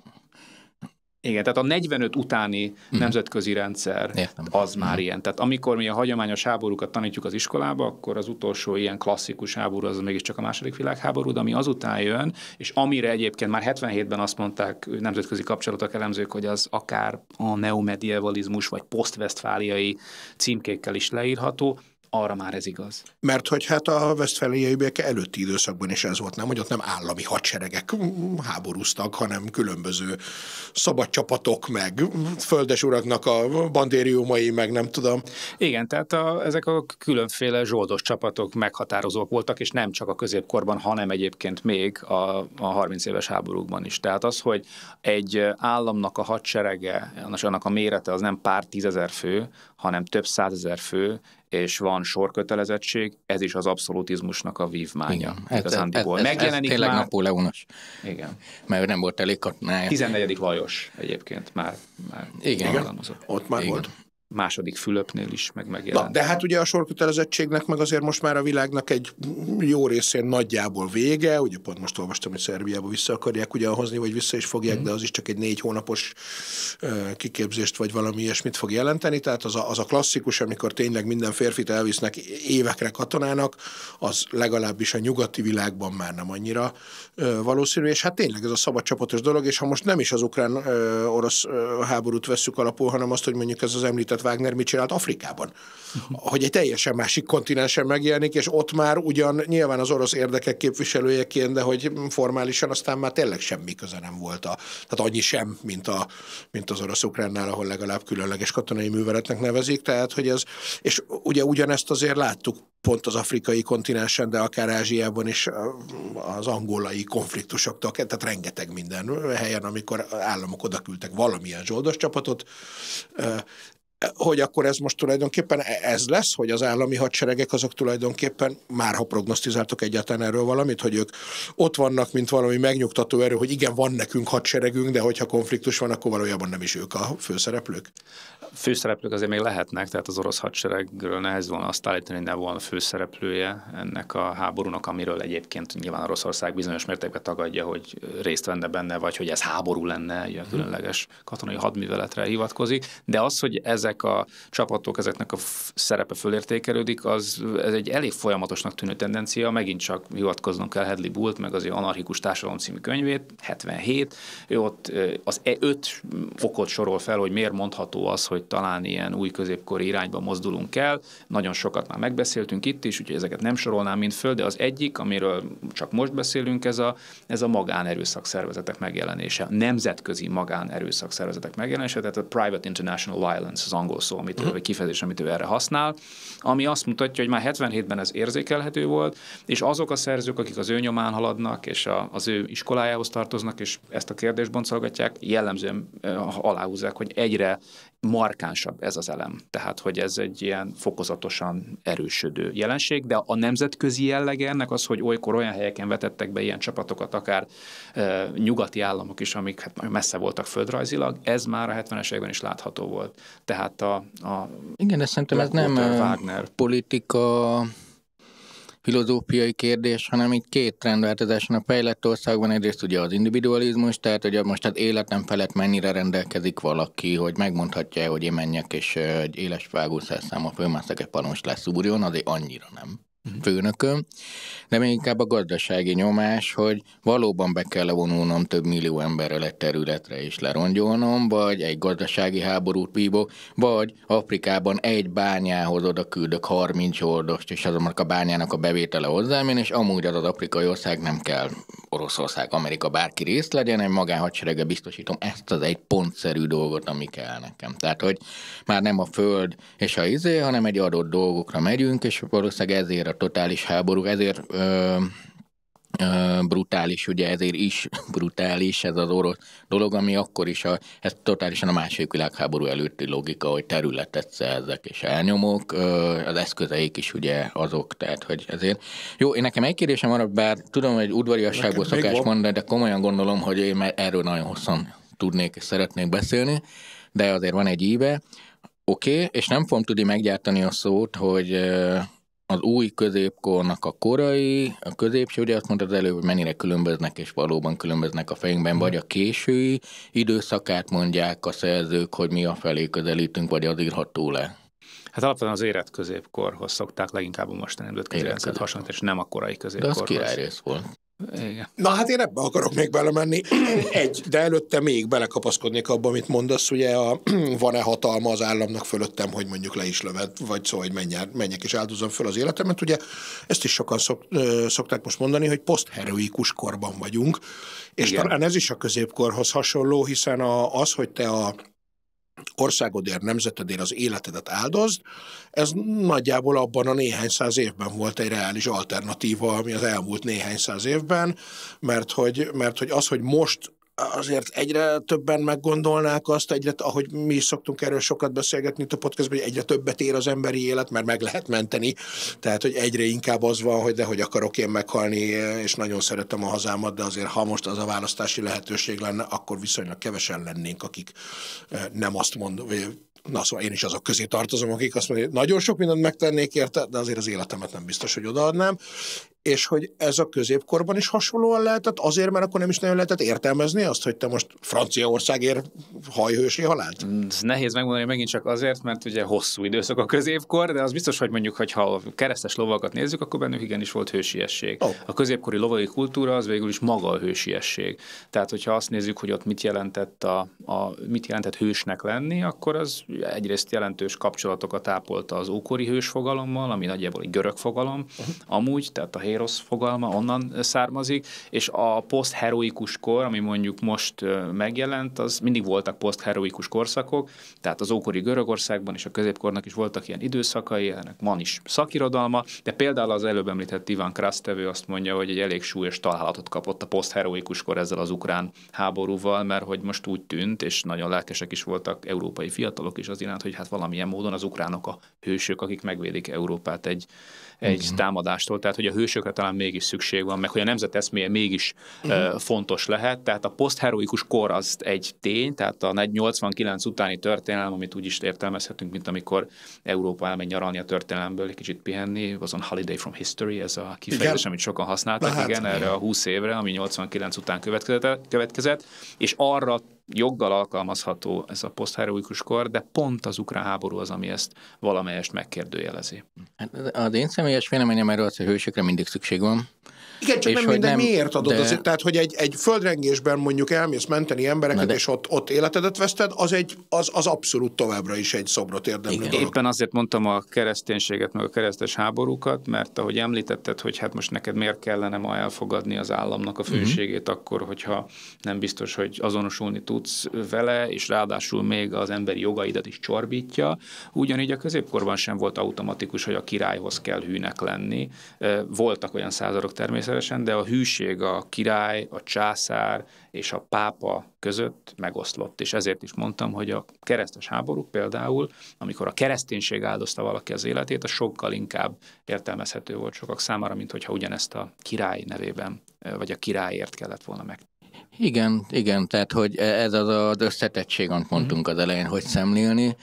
Speaker 3: Igen, tehát a 45 utáni mm. nemzetközi rendszer Értem. az már mm. ilyen. Tehát amikor mi a hagyományos háborúkat tanítjuk az iskolába, akkor az utolsó ilyen klasszikus háború az mégiscsak a második világháború, de ami azután jön, és amire egyébként már 77-ben azt mondták nemzetközi kapcsolatok elemzők, hogy az akár a neomedievalizmus vagy posztvesztfáliai címkékkel is leírható, arra már ez igaz.
Speaker 2: Mert hogy hát a Westfeliai béke előtti időszakban is ez volt, nem, hogy ott nem állami hadseregek mm, háborúztak, hanem különböző szabad csapatok, meg uraknak a bandériumai,
Speaker 3: meg nem tudom. Igen, tehát a, ezek a különféle zsoldos csapatok meghatározók voltak, és nem csak a középkorban, hanem egyébként még a, a 30 éves háborúkban is. Tehát az, hogy egy államnak a hadserege, annak a mérete az nem pár tízezer fő, hanem több százezer fő, és van sorkötelezettség, ez is az abszolutizmusnak a vívmánya. Igen, ez, ez, ez, Megjelenik ez tényleg már... Napóleonos. Igen. Mert nem volt elég katonája. 14. Lajos egyébként már, már Igen. Ott már Igen. volt második Fülöpnél is meg megjelent. Na,
Speaker 2: de hát ugye a sorkötelezettségnek meg azért most már a világnak egy jó részén nagyjából vége, ugye pont most olvastam, hogy Szerbiába vissza akarják ugye hozni, vagy vissza is fogják, mm. de az is csak egy négy hónapos kiképzést, vagy valami ilyesmit fog jelenteni, tehát az a, az a klasszikus, amikor tényleg minden férfit elvisznek évekre katonának, az legalábbis a nyugati világban már nem annyira valószínű, és hát tényleg ez a szabad csapatos dolog, és ha most nem is az ukrán-orosz háborút veszük alapul, hanem azt, hogy mondjuk ez az említett lehetett Wagner mit csinált Afrikában. Hogy egy teljesen másik kontinensen megjelenik, és ott már ugyan nyilván az orosz érdekek képviselőjeként, de hogy formálisan aztán már tényleg semmi köze nem volt. A, tehát annyi sem, mint, a, mint az orosz ukránnál, ahol legalább különleges katonai műveletnek nevezik. Tehát, hogy ez, és ugye ugyanezt azért láttuk pont az afrikai kontinensen, de akár Ázsiában is az angolai konfliktusoktól, tehát rengeteg minden helyen, amikor államok oda küldtek valamilyen zsoldos csapatot, hogy akkor ez most tulajdonképpen e- ez lesz, hogy az állami hadseregek azok tulajdonképpen, már ha prognosztizáltok egyáltalán erről valamit, hogy ők ott vannak, mint valami megnyugtató erő, hogy igen, van nekünk hadseregünk, de hogyha konfliktus van, akkor valójában nem is ők a főszereplők?
Speaker 3: Főszereplők azért még lehetnek, tehát az orosz hadseregről nehez volna azt állítani, hogy ne volna főszereplője ennek a háborúnak, amiről egyébként nyilván Oroszország bizonyos mértékben tagadja, hogy részt venne benne, vagy hogy ez háború lenne, ilyen mhm. különleges katonai hadműveletre hivatkozik. De az, hogy ezek a csapatok, ezeknek a szerepe fölértékelődik, az ez egy elég folyamatosnak tűnő tendencia, megint csak hivatkoznunk kell Hedley Bult, meg az ő anarchikus társadalom című könyvét, 77, ő ott az e öt okot sorol fel, hogy miért mondható az, hogy hogy talán ilyen új középkori irányba mozdulunk el. Nagyon sokat már megbeszéltünk itt is, úgyhogy ezeket nem sorolnám mind föl, de az egyik, amiről csak most beszélünk, ez a, ez a szervezetek megjelenése, nemzetközi szervezetek megjelenése, tehát a Private International Violence az angol szó, amit uh mhm. ő, kifejezés, amit ő erre használ, ami azt mutatja, hogy már 77-ben ez érzékelhető volt, és azok a szerzők, akik az ő nyomán haladnak, és a, az ő iskolájához tartoznak, és ezt a kérdést boncolgatják, jellemzően aláhúzzák, hogy egyre ma markánsabb ez az elem. Tehát, hogy ez egy ilyen fokozatosan erősödő jelenség, de a nemzetközi jellege ennek az, hogy olykor olyan helyeken vetettek be ilyen csapatokat, akár e, nyugati államok is, amik hát messze voltak földrajzilag, ez már a 70-es években is látható volt. Tehát a... a
Speaker 1: Igen, de szerintem ez nem Wagner.
Speaker 3: politika filozófiai
Speaker 1: kérdés, hanem itt két trend a fejlett országban egyrészt ugye az individualizmus, tehát hogy most az életem felett mennyire rendelkezik valaki, hogy megmondhatja hogy én menjek és egy éles a főmászak egy panos úrjon, azért annyira nem főnököm, de még inkább a gazdasági nyomás, hogy valóban be kell vonulnom több millió emberrel egy területre és lerongyolnom, vagy egy gazdasági háborút vívok, vagy Afrikában egy bányához oda küldök 30 oldost, és azonnak a bányának a bevétele hozzám én, és amúgy az az afrikai ország nem kell Oroszország, Amerika, bárki részt legyen, egy magánhadserege biztosítom ezt az egy pontszerű dolgot, ami kell nekem. Tehát, hogy már nem a föld és a izé, hanem egy adott dolgokra megyünk, és valószínűleg ezért a totális háború, ezért ö, ö, brutális, ugye ezért is brutális ez az orosz dolog, ami akkor is, a, ez totálisan a második világháború előtti logika, hogy területet szerzek és elnyomok, ö, az eszközeik is ugye azok, tehát hogy ezért. Jó, én nekem egy kérdésem van, bár tudom, hogy udvariasságból szokás mondani, de komolyan gondolom, hogy én már erről nagyon hosszan tudnék és szeretnék beszélni, de azért van egy íve, oké, okay, és nem fogom tudni meggyártani a szót, hogy az új középkornak a korai, a középső, ugye azt mondtad előbb, hogy mennyire különböznek, és valóban különböznek a fejünkben, vagy a késői időszakát mondják a szerzők, hogy mi a felé közelítünk, vagy az írható le.
Speaker 3: Hát alapvetően az érett középkorhoz szokták leginkább a mostani időt hasonlítani, és nem a korai középkorhoz. De az királyrész volt.
Speaker 2: Igen. Na hát én ebbe akarok még belemenni. Egy, de előtte még belekapaszkodnék abba, amit mondasz, ugye a, van-e hatalma az államnak fölöttem, hogy mondjuk le is lövet, vagy szó, szóval, hogy menjek, menjek és áldozom föl az életemet. Ugye ezt is sokan szok, szokták most mondani, hogy posztheroikus korban vagyunk, és Igen. talán ez is a középkorhoz hasonló, hiszen a, az, hogy te a országodért, nemzetedért az életedet áldozd, ez nagyjából abban a néhány száz évben volt egy reális alternatíva, ami az elmúlt néhány száz évben, mert hogy, mert hogy az, hogy most azért egyre többen meggondolnák azt, egyre, ahogy mi is szoktunk erről sokat beszélgetni itt a podcastban, hogy egyre többet ér az emberi élet, mert meg lehet menteni. Tehát, hogy egyre inkább az van, hogy de hogy akarok én meghalni, és nagyon szeretem a hazámat, de azért ha most az a választási lehetőség lenne, akkor viszonylag kevesen lennénk, akik eh, nem azt vagy na szóval én is azok közé tartozom, akik azt mondják, hogy nagyon sok mindent megtennék érte, de azért az életemet nem biztos, hogy odaadnám és hogy ez a középkorban is hasonlóan lehetett, azért, mert akkor nem is nagyon lehetett értelmezni azt, hogy te most
Speaker 3: Franciaországért
Speaker 2: ér hajhősi halált?
Speaker 3: Mm, ez nehéz megmondani megint csak azért, mert ugye hosszú időszak a középkor, de az biztos, hogy mondjuk, hogy ha a keresztes lovakat nézzük, akkor bennük igenis volt hősiesség. Oh. A középkori lovai kultúra az végül is maga a hősiesség. Tehát, hogyha azt nézzük, hogy ott mit jelentett, a, a, mit jelentett hősnek lenni, akkor az egyrészt jelentős kapcsolatokat ápolta az ókori hős fogalommal, ami nagyjából egy görög fogalom, amúgy, tehát a érosz fogalma onnan származik, és a posztheroikus kor, ami mondjuk most megjelent, az mindig voltak posztheroikus korszakok, tehát az ókori Görögországban és a középkornak is voltak ilyen időszakai, ennek van is szakirodalma, de például az előbb említett Ivan Krasztevő azt mondja, hogy egy elég súlyos találatot kapott a posztheroikus kor ezzel az ukrán háborúval, mert hogy most úgy tűnt, és nagyon lelkesek is voltak európai fiatalok is az iránt, hogy hát valamilyen módon az ukránok a hősök, akik megvédik Európát egy egy Igen. támadástól, tehát hogy a hősökre talán mégis szükség van, meg hogy a nemzet eszméje mégis Igen. Mhm. fontos lehet, tehát a posztheroikus kor az egy tény, tehát a 89 utáni történelem, amit úgy is értelmezhetünk, mint amikor Európa elmegy nyaralni a történelemből, egy kicsit pihenni, azon Holiday from History, ez a kifejezés, igen. amit sokan használtak, hát, igen, erre a 20 évre, ami 89 után következett, következett és arra joggal alkalmazható ez a posztheroikus kor, de pont az ukrán háború az, ami ezt valamelyest megkérdőjelezi.
Speaker 1: Hát az én személyes véleményem erről az, hogy hősökre mindig szükség van, igen, csak és nem minden nem, miért adod. De... azért,
Speaker 2: tehát, hogy egy, egy földrengésben mondjuk elmész menteni embereket, de... és ott, ott életedet veszted, az, egy, az, az abszolút továbbra is egy szobrot érdemlő Igen. dolog.
Speaker 3: Éppen azért mondtam a kereszténységet, meg a keresztes háborúkat, mert ahogy említetted, hogy hát most neked miért kellene ma elfogadni az államnak a mhm. főségét, uh-huh. akkor, hogyha nem biztos, hogy azonosulni tudsz vele, és ráadásul még az emberi jogaidat is csorbítja. Ugyanígy a középkorban sem volt automatikus, hogy a királyhoz kell hűnek lenni. Voltak olyan századok természetesen, természetesen, de a hűség a király, a császár és a pápa között megoszlott, és ezért is mondtam, hogy a keresztes háború például, amikor a kereszténység áldozta valaki az életét, a sokkal inkább értelmezhető volt sokak számára, mint hogyha ugyanezt a király nevében, vagy a királyért kellett volna meg.
Speaker 1: Igen, igen, tehát hogy ez az az összetettség, amit mondtunk mhm. az elején, hogy szemlélni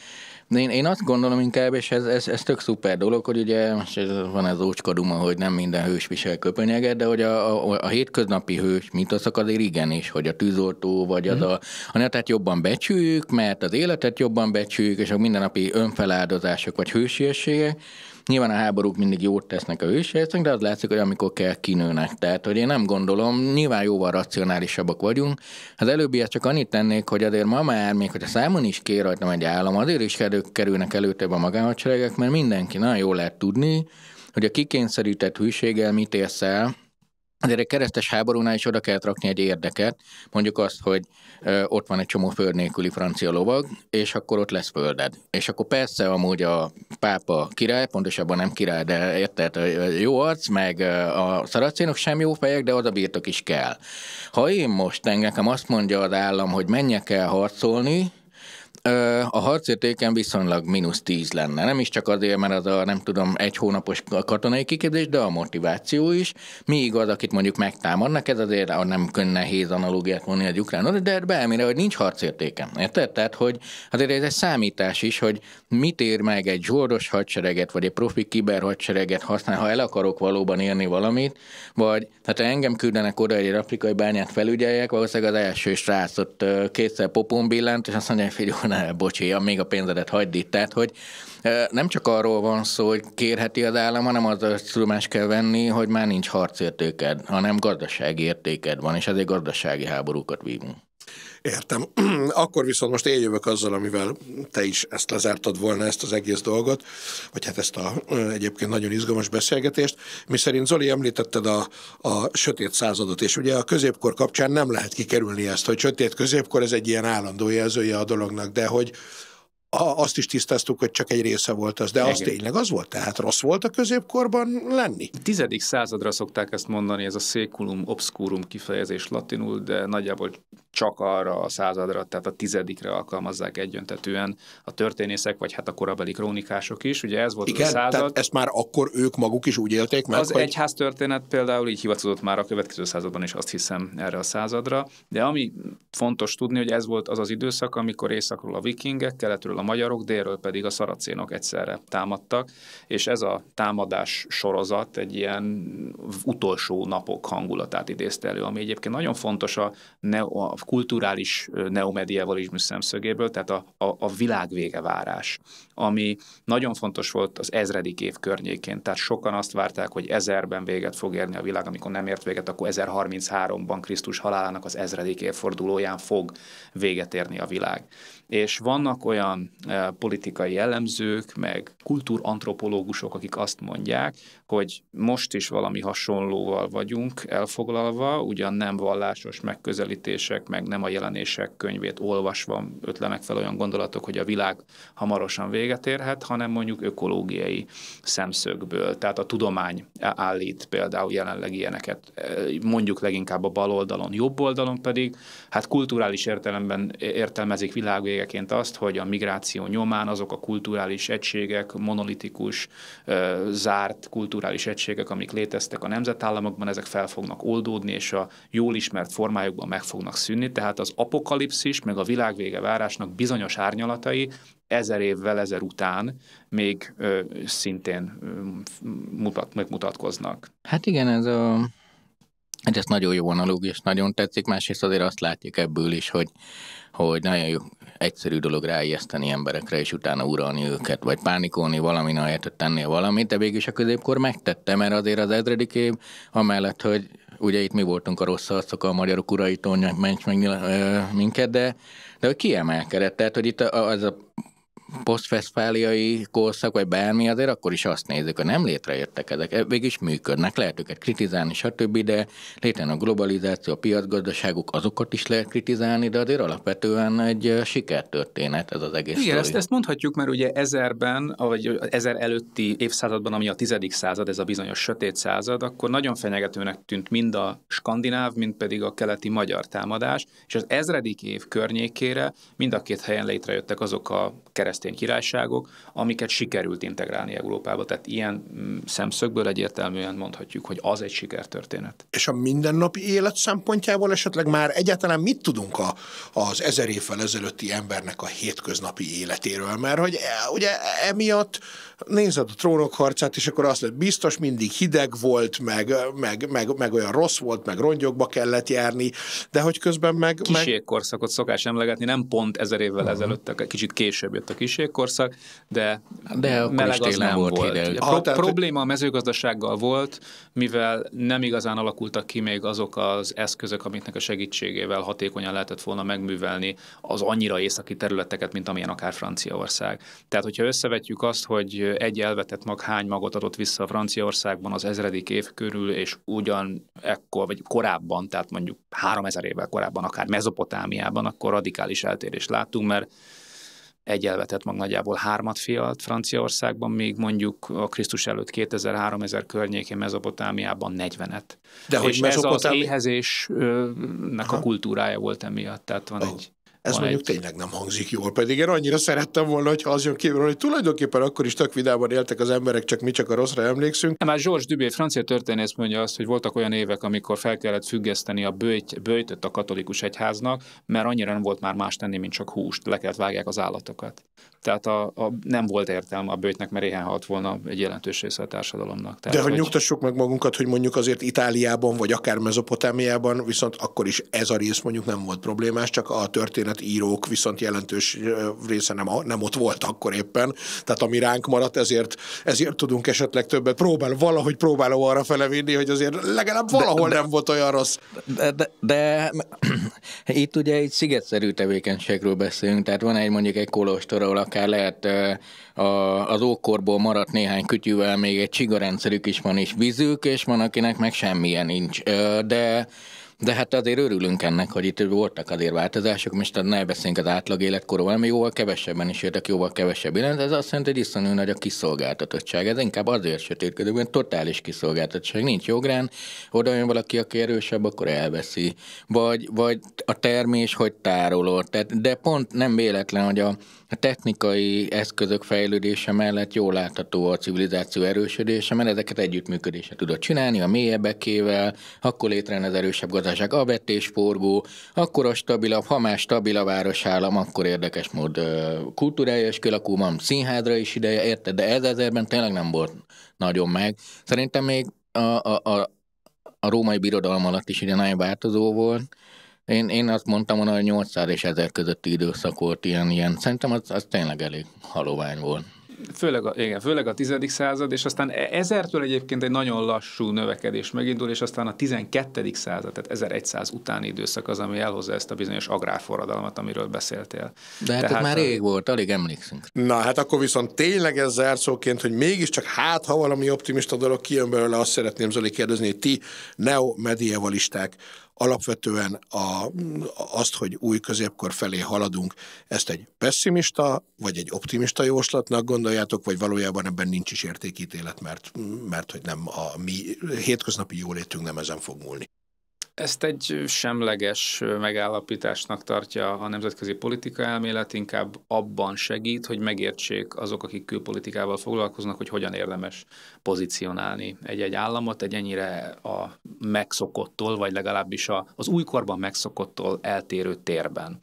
Speaker 1: én, én azt gondolom inkább, és ez, ez, ez tök szuper dolog, hogy ugye most ez, van ez ócskaduma, hogy nem minden hős visel köpönyeget, de hogy a, a, a hétköznapi hős az azért igenis, hogy a tűzoltó, vagy az mm. a, a netet jobban becsüljük, mert az életet jobban becsüljük, és a mindennapi önfeláldozások, vagy hősiességek, Nyilván a háborúk mindig jót tesznek a hőseinknek, de az látszik, hogy amikor kell, kinőnek. Tehát, hogy én nem gondolom, nyilván jóval racionálisabbak vagyunk. Az előbbiet csak annyit tennék, hogy azért ma már, még hogy a számon is kér rajtam egy állam, azért is kerülnek előtérbe a magánhadseregek, mert mindenki nagyon jól lehet tudni, hogy a kikényszerített hűséggel mit érsz el, Azért egy keresztes háborúnál is oda kell rakni egy érdeket, mondjuk azt, hogy ott van egy csomó föld nélküli francia lovag, és akkor ott lesz földed. És akkor persze amúgy a pápa király, pontosabban nem király, de érted, jó arc, meg a szaracénok sem jó fejek, de az a birtok is kell. Ha én most engem azt mondja az állam, hogy menjek el harcolni, a harcértéken viszonylag mínusz 10 lenne. Nem is csak azért, mert az a nem tudom, egy hónapos katonai kiképzés, de a motiváció is. Mi igaz, akit mondjuk megtámadnak, ez azért a nem nehéz analógiát mondani egy ukrán de hát elmére, hogy nincs harcértéken. Érted? Tehát, hogy azért ez egy számítás is, hogy mit ér meg egy zsordos hadsereget, vagy egy profi kiber hadsereget használ, ha el akarok valóban érni valamit, vagy hát ha engem küldenek oda, hogy egy afrikai bányát felügyeljek, valószínűleg az első srác ott kétszer popon billant, és azt mondja, hogy volna Bocsi, bocsia, még a pénzedet hagyd itt. Tehát, hogy nem csak arról van szó, hogy kérheti az állam, hanem az tudomást kell venni, hogy már nincs harcértéked, hanem gazdasági értéked van, és ezért gazdasági háborúkat vívunk.
Speaker 2: Értem. Akkor viszont most jövök azzal, amivel te is ezt lezártad volna, ezt az egész dolgot, vagy hát ezt a egyébként nagyon izgalmas beszélgetést, szerint Zoli említetted a, a sötét századot, és ugye a középkor kapcsán nem lehet kikerülni ezt, hogy sötét középkor, ez egy ilyen állandó jelzője a dolognak, de hogy a, azt is tisztáztuk, hogy csak egy része volt az, de Igen. az tényleg az volt? Tehát rossz volt a középkorban lenni?
Speaker 3: A tizedik századra szokták ezt mondani, ez a székulum obscurum kifejezés latinul, de nagyjából csak arra a századra, tehát a tizedikre alkalmazzák egyöntetően a történészek, vagy hát a korabeli krónikások is. Ugye ez volt Igen, az a század. Tehát
Speaker 2: ezt már akkor ők maguk is úgy élték meg? Az hogy...
Speaker 3: egyház történet például így hivatkozott már a következő században is, azt hiszem, erre a századra. De ami fontos tudni, hogy ez volt az az időszak, amikor északról a vikingek, keletről a magyarok, délről pedig a szaracénok egyszerre támadtak, és ez a támadás sorozat egy ilyen utolsó napok hangulatát idézte elő, ami egyébként nagyon fontos a, ne. a kulturális neomedievalizmus szemszögéből, tehát a, a, a világvége várás, ami nagyon fontos volt az ezredik év környékén. Tehát sokan azt várták, hogy ezerben véget fog érni a világ, amikor nem ért véget, akkor 1033-ban Krisztus halálának az ezredik évfordulóján fog véget érni a világ és vannak olyan e, politikai jellemzők, meg kultúrantropológusok, akik azt mondják, hogy most is valami hasonlóval vagyunk elfoglalva, ugyan nem vallásos megközelítések, meg nem a jelenések könyvét olvasva ötlenek fel olyan gondolatok, hogy a világ hamarosan véget érhet, hanem mondjuk ökológiai szemszögből. Tehát a tudomány állít például jelenleg ilyeneket, e, mondjuk leginkább a bal oldalon, jobb oldalon pedig, hát kulturális értelemben értelmezik világvéget, célként azt, hogy a migráció nyomán azok a kulturális egységek, monolitikus, zárt kulturális egységek, amik léteztek a nemzetállamokban, ezek fel fognak oldódni, és a jól ismert formájukban meg fognak szűnni. Tehát az apokalipszis, meg a világvége várásnak bizonyos árnyalatai ezer évvel ezer után még ö, szintén ö, mutat, megmutatkoznak.
Speaker 1: Hát igen, ez a ez nagyon jó analógia, és nagyon tetszik, másrészt azért azt látjuk ebből is, hogy, hogy nagyon egyszerű dolog ráijeszteni emberekre, és utána uralni őket, vagy pánikolni valamin, ahelyett, hogy tennél valamit, de végül is a középkor megtette, mert azért az ezredik év, amellett, hogy ugye itt mi voltunk a rossz arcok, a magyarok uraitól menj meg minket, de, de hogy kiemelkedett, tehát hogy itt az a posztfeszfáliai korszak, vagy bármi, azért akkor is azt nézzük, hogy nem létrejöttek ezek, mégis e, működnek, lehet őket kritizálni, stb., de léten a globalizáció, a piacgazdaságuk, azokat is lehet kritizálni, de azért alapvetően egy sikertörténet ez az egész. Igen, ezt,
Speaker 3: ezt mondhatjuk, mert ugye ezerben, vagy ezer előtti évszázadban, ami a tizedik század, ez a bizonyos sötét század, akkor nagyon fenyegetőnek tűnt mind a skandináv, mind pedig a keleti magyar támadás, és az ezredik év környékére mind a két helyen létrejöttek azok a kereszt keresztény királyságok, amiket sikerült integrálni Európába. Tehát ilyen mm, szemszögből egyértelműen mondhatjuk, hogy az egy sikertörténet.
Speaker 2: És a mindennapi élet szempontjából esetleg már egyáltalán mit tudunk a, az ezer évvel ezelőtti embernek a hétköznapi életéről? Mert hogy e, ugye emiatt nézed a trónok harcát, és akkor azt lehet biztos mindig hideg volt, meg, meg, meg, meg olyan rossz volt, meg rongyokba kellett járni, de hogy közben meg...
Speaker 3: Kiségkorszakot meg... szokás emlegetni, nem pont ezer évvel uh-huh. ezelőtt, kicsit később jött a kiségkorszak, de, de meleg az nem volt. volt. Hideg. A, a ah, tehát, probléma a mezőgazdasággal volt, mivel nem igazán alakultak ki még azok az eszközök, amiknek a segítségével hatékonyan lehetett volna megművelni az annyira északi területeket, mint amilyen akár Franciaország. Tehát, hogyha összevetjük azt, hogy egy elvetett mag hány magot adott vissza Franciaországban az ezredik év körül, és ugyan ekkor, vagy korábban, tehát mondjuk három ezer évvel korábban, akár Mezopotámiában, akkor radikális eltérést láttunk, mert egy elvetett mag nagyjából hármat fialt Franciaországban, még mondjuk a Krisztus előtt 2000-3000 környékén Mezopotámiában 40-et. De hogy és Mezopotámi... ez az éhezésnek Aha. a kultúrája volt emiatt, tehát van oh. egy ez mondjuk egy... tényleg nem hangzik
Speaker 2: jól, pedig én annyira szerettem volna, hogyha az jön kívül, hogy tulajdonképpen akkor is tök vidában éltek az emberek, csak mi csak a rosszra emlékszünk.
Speaker 3: már Georges Dubé, francia történész mondja azt, hogy voltak olyan évek, amikor fel kellett függeszteni a bőjt, bőjtöt a katolikus egyháznak, mert annyira nem volt már más tenni, mint csak húst, le kellett vágják az állatokat. Tehát a, a, nem volt értelme a bőtnek, mert éhen halt volna egy jelentős része a társadalomnak. Tehát, De hogy, hogy
Speaker 2: nyugtassuk meg magunkat, hogy mondjuk azért Itáliában, vagy akár Mezopotámiában, viszont akkor is ez a rész mondjuk nem volt problémás, csak a történetírók viszont jelentős része nem, nem ott volt akkor éppen. Tehát ami ránk maradt, ezért, ezért tudunk esetleg többet. Próbál, valahogy próbálom arra felevinni, hogy azért legalább valahol de, nem de,
Speaker 1: volt olyan rossz. De, de, de itt ugye egy szigetszerű tevékenységről beszélünk, tehát van egy mondjuk egy kolostor, ahol akár lehet a, az ókorból maradt néhány kütyűvel még egy csigarendszerük is van, és vízük, és van, akinek meg semmilyen nincs. De de hát azért örülünk ennek, hogy itt voltak azért változások, most ne beszéljünk az átlag életkorról, ami jóval kevesebben is értek, jóval kevesebb illet. Ez azt jelenti, hogy iszonyú nagy a kiszolgáltatottság. Ez inkább azért sötétkedő, mert totális kiszolgáltatottság. Nincs jográn, oda jön valaki, aki erősebb, akkor elveszi. Vagy, vagy a termés, hogy tárolod. Tehát, de pont nem véletlen, hogy a technikai eszközök fej fejlődése mellett jól látható a civilizáció erősödése, mert ezeket együttműködése tudod csinálni a mélyebbekével, akkor létrejön az erősebb gazdaság a vetésforgó, akkor a stabilabb, ha más stabil a városállam, akkor érdekes mód kultúrája is kilakul, van színházra is ideje, érted? De ez ezerben tényleg nem volt nagyon meg. Szerintem még a, a, a, a római birodalom alatt is ugye nagyon változó volt, én, én azt mondtam hogy hogy 800 és 1000 közötti időszak volt ilyen, ilyen. Szerintem az, az tényleg elég halovány volt.
Speaker 3: Főleg a, igen, főleg a 10. század, és aztán e, ezertől egyébként egy nagyon lassú növekedés megindul, és aztán a 12. század, tehát 1100 utáni időszak az, ami elhozza ezt a bizonyos agrárforradalmat, amiről beszéltél.
Speaker 1: De hát tehát már a... rég
Speaker 3: volt, alig emlékszünk. Na hát akkor viszont tényleg ez
Speaker 2: zárszóként, hogy mégiscsak hát, ha valami optimista dolog kijön belőle, azt szeretném Zoli kérdezni, hogy ti neomedievalisták Alapvetően a, azt, hogy új középkor felé haladunk, ezt egy pessimista vagy egy optimista jóslatnak gondoljátok, vagy valójában ebben nincs is értékítélet, mert, mert hogy nem a mi hétköznapi jólétünk nem ezen fog múlni.
Speaker 3: Ezt egy semleges megállapításnak tartja a nemzetközi politika elmélet, inkább abban segít, hogy megértsék azok, akik külpolitikával foglalkoznak, hogy hogyan érdemes pozícionálni egy-egy államot egy ennyire a megszokottól, vagy legalábbis a, az újkorban megszokottól eltérő térben.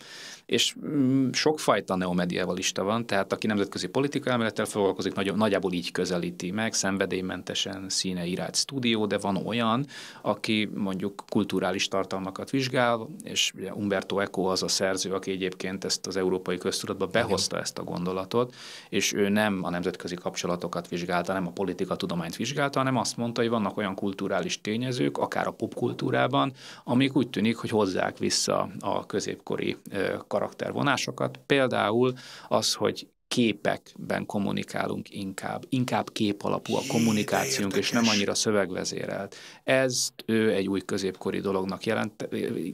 Speaker 3: És mm, sokfajta neomedievalista van, tehát aki nemzetközi politika elmélettel foglalkozik, nagy nagyjából így közelíti meg, szenvedélymentesen színe irány stúdió, de van olyan, aki mondjuk kulturális tartalmakat vizsgál, és ugye Umberto Eco az a szerző, aki egyébként ezt az európai köztudatba behozta ezt a gondolatot, és ő nem a nemzetközi kapcsolatokat vizsgálta, nem a politika tudományt vizsgálta, hanem azt mondta, hogy vannak olyan kulturális tényezők, akár a popkultúrában, amik úgy tűnik, hogy hozzák vissza a középkori karaktervonásokat. Például az, hogy képekben kommunikálunk inkább, inkább képalapú a kommunikációnk, és nem annyira szövegvezérelt. Ezt ő egy új középkori dolognak jelent,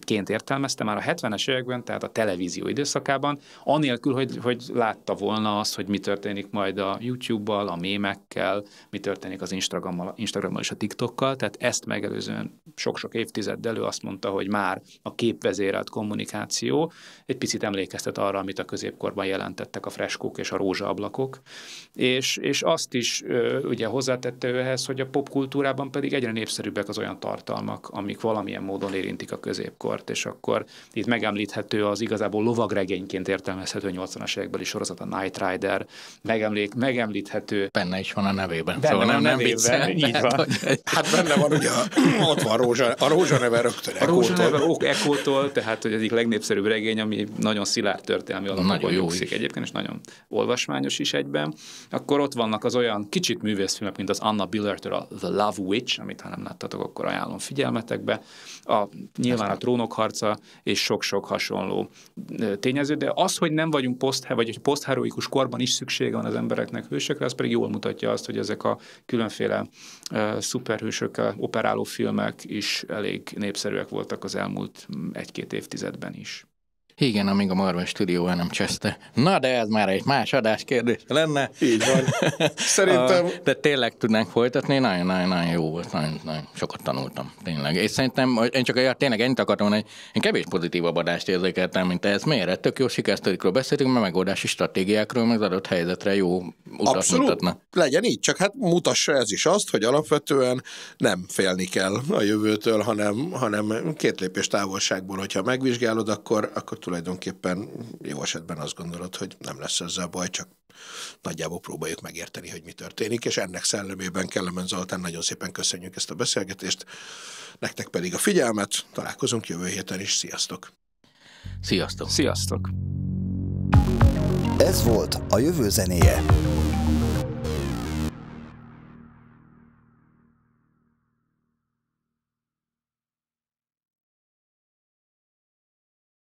Speaker 3: ként értelmezte már a 70-es években, tehát a televízió időszakában, anélkül, hogy, hogy látta volna azt, hogy mi történik majd a YouTube-bal, a mémekkel, mi történik az Instagrammal, Instagrammal és a TikTokkal, tehát ezt megelőzően sok-sok évtizeddel elő azt mondta, hogy már a képvezérelt kommunikáció egy picit emlékeztet arra, amit a középkorban jelentettek a freskók és a rózsaablakok, és, és azt is ugye hozzátette ő ehhez, hogy a popkultúrában pedig egyre népszerűbbek az olyan tartalmak, amik valamilyen módon érintik a középkort, és akkor itt megemlíthető az igazából lovagregényként értelmezhető 80-as évekbeli sorozat, a Night Rider, megemlék, megemlíthető. Benne is van a nevében, benne szóval nem, nem viccel. Így van. Hát benne van, ugye ott van rózsa, a rózsaneve rögtön A rózsaneve ok ekótól, tehát hogy egyik legnépszerűbb regény, ami nagyon szilárd történelmi alapokon is, egyébként, és nagyon olvasmányos is egyben. Akkor ott vannak az olyan kicsit művészfilmek, mint az Anna Billertől a The Love Witch, amit ha nem láttatok, akkor ajánlom figyelmetekbe. A, nyilván a trónok harca és sok-sok hasonló tényező, de az, hogy nem vagyunk poszt, vagy hogy posztheroikus korban is szüksége van az embereknek hősökre, az pedig jól mutatja azt, hogy ezek a különféle uh, szuperhősökkel operáló filmek is elég népszerűek voltak az elmúlt egy-két évtizedben is.
Speaker 1: Igen, amíg a Marvel stúdió el nem cseszte. Na, de ez már egy más adás kérdés lenne. Így van. Szerintem... A, de tényleg tudnánk folytatni, nagyon-nagyon jó volt, nagyon, nagyon sokat tanultam, tényleg. És szerintem, én csak ja, tényleg ennyit akartam, hogy én kevés pozitívabb adást érzékeltem, mint ez. Miért? Hát tök jó sikersztorikról beszéltünk, mert megoldási stratégiákról, meg az adott helyzetre jó utat Abszolút. mutatna.
Speaker 2: legyen így, csak hát mutassa ez is azt, hogy alapvetően nem félni kell a jövőtől, hanem, hanem két lépés távolságból, hogyha megvizsgálod, akkor, akkor tulajdonképpen jó esetben azt gondolod, hogy nem lesz ezzel baj, csak nagyjából próbáljuk megérteni, hogy mi történik, és ennek szellemében Kellemen Zoltán nagyon szépen köszönjük ezt a beszélgetést, nektek pedig a figyelmet, találkozunk jövő héten is, sziasztok! Sziasztok! Sziasztok!
Speaker 3: Ez volt a jövő zenéje.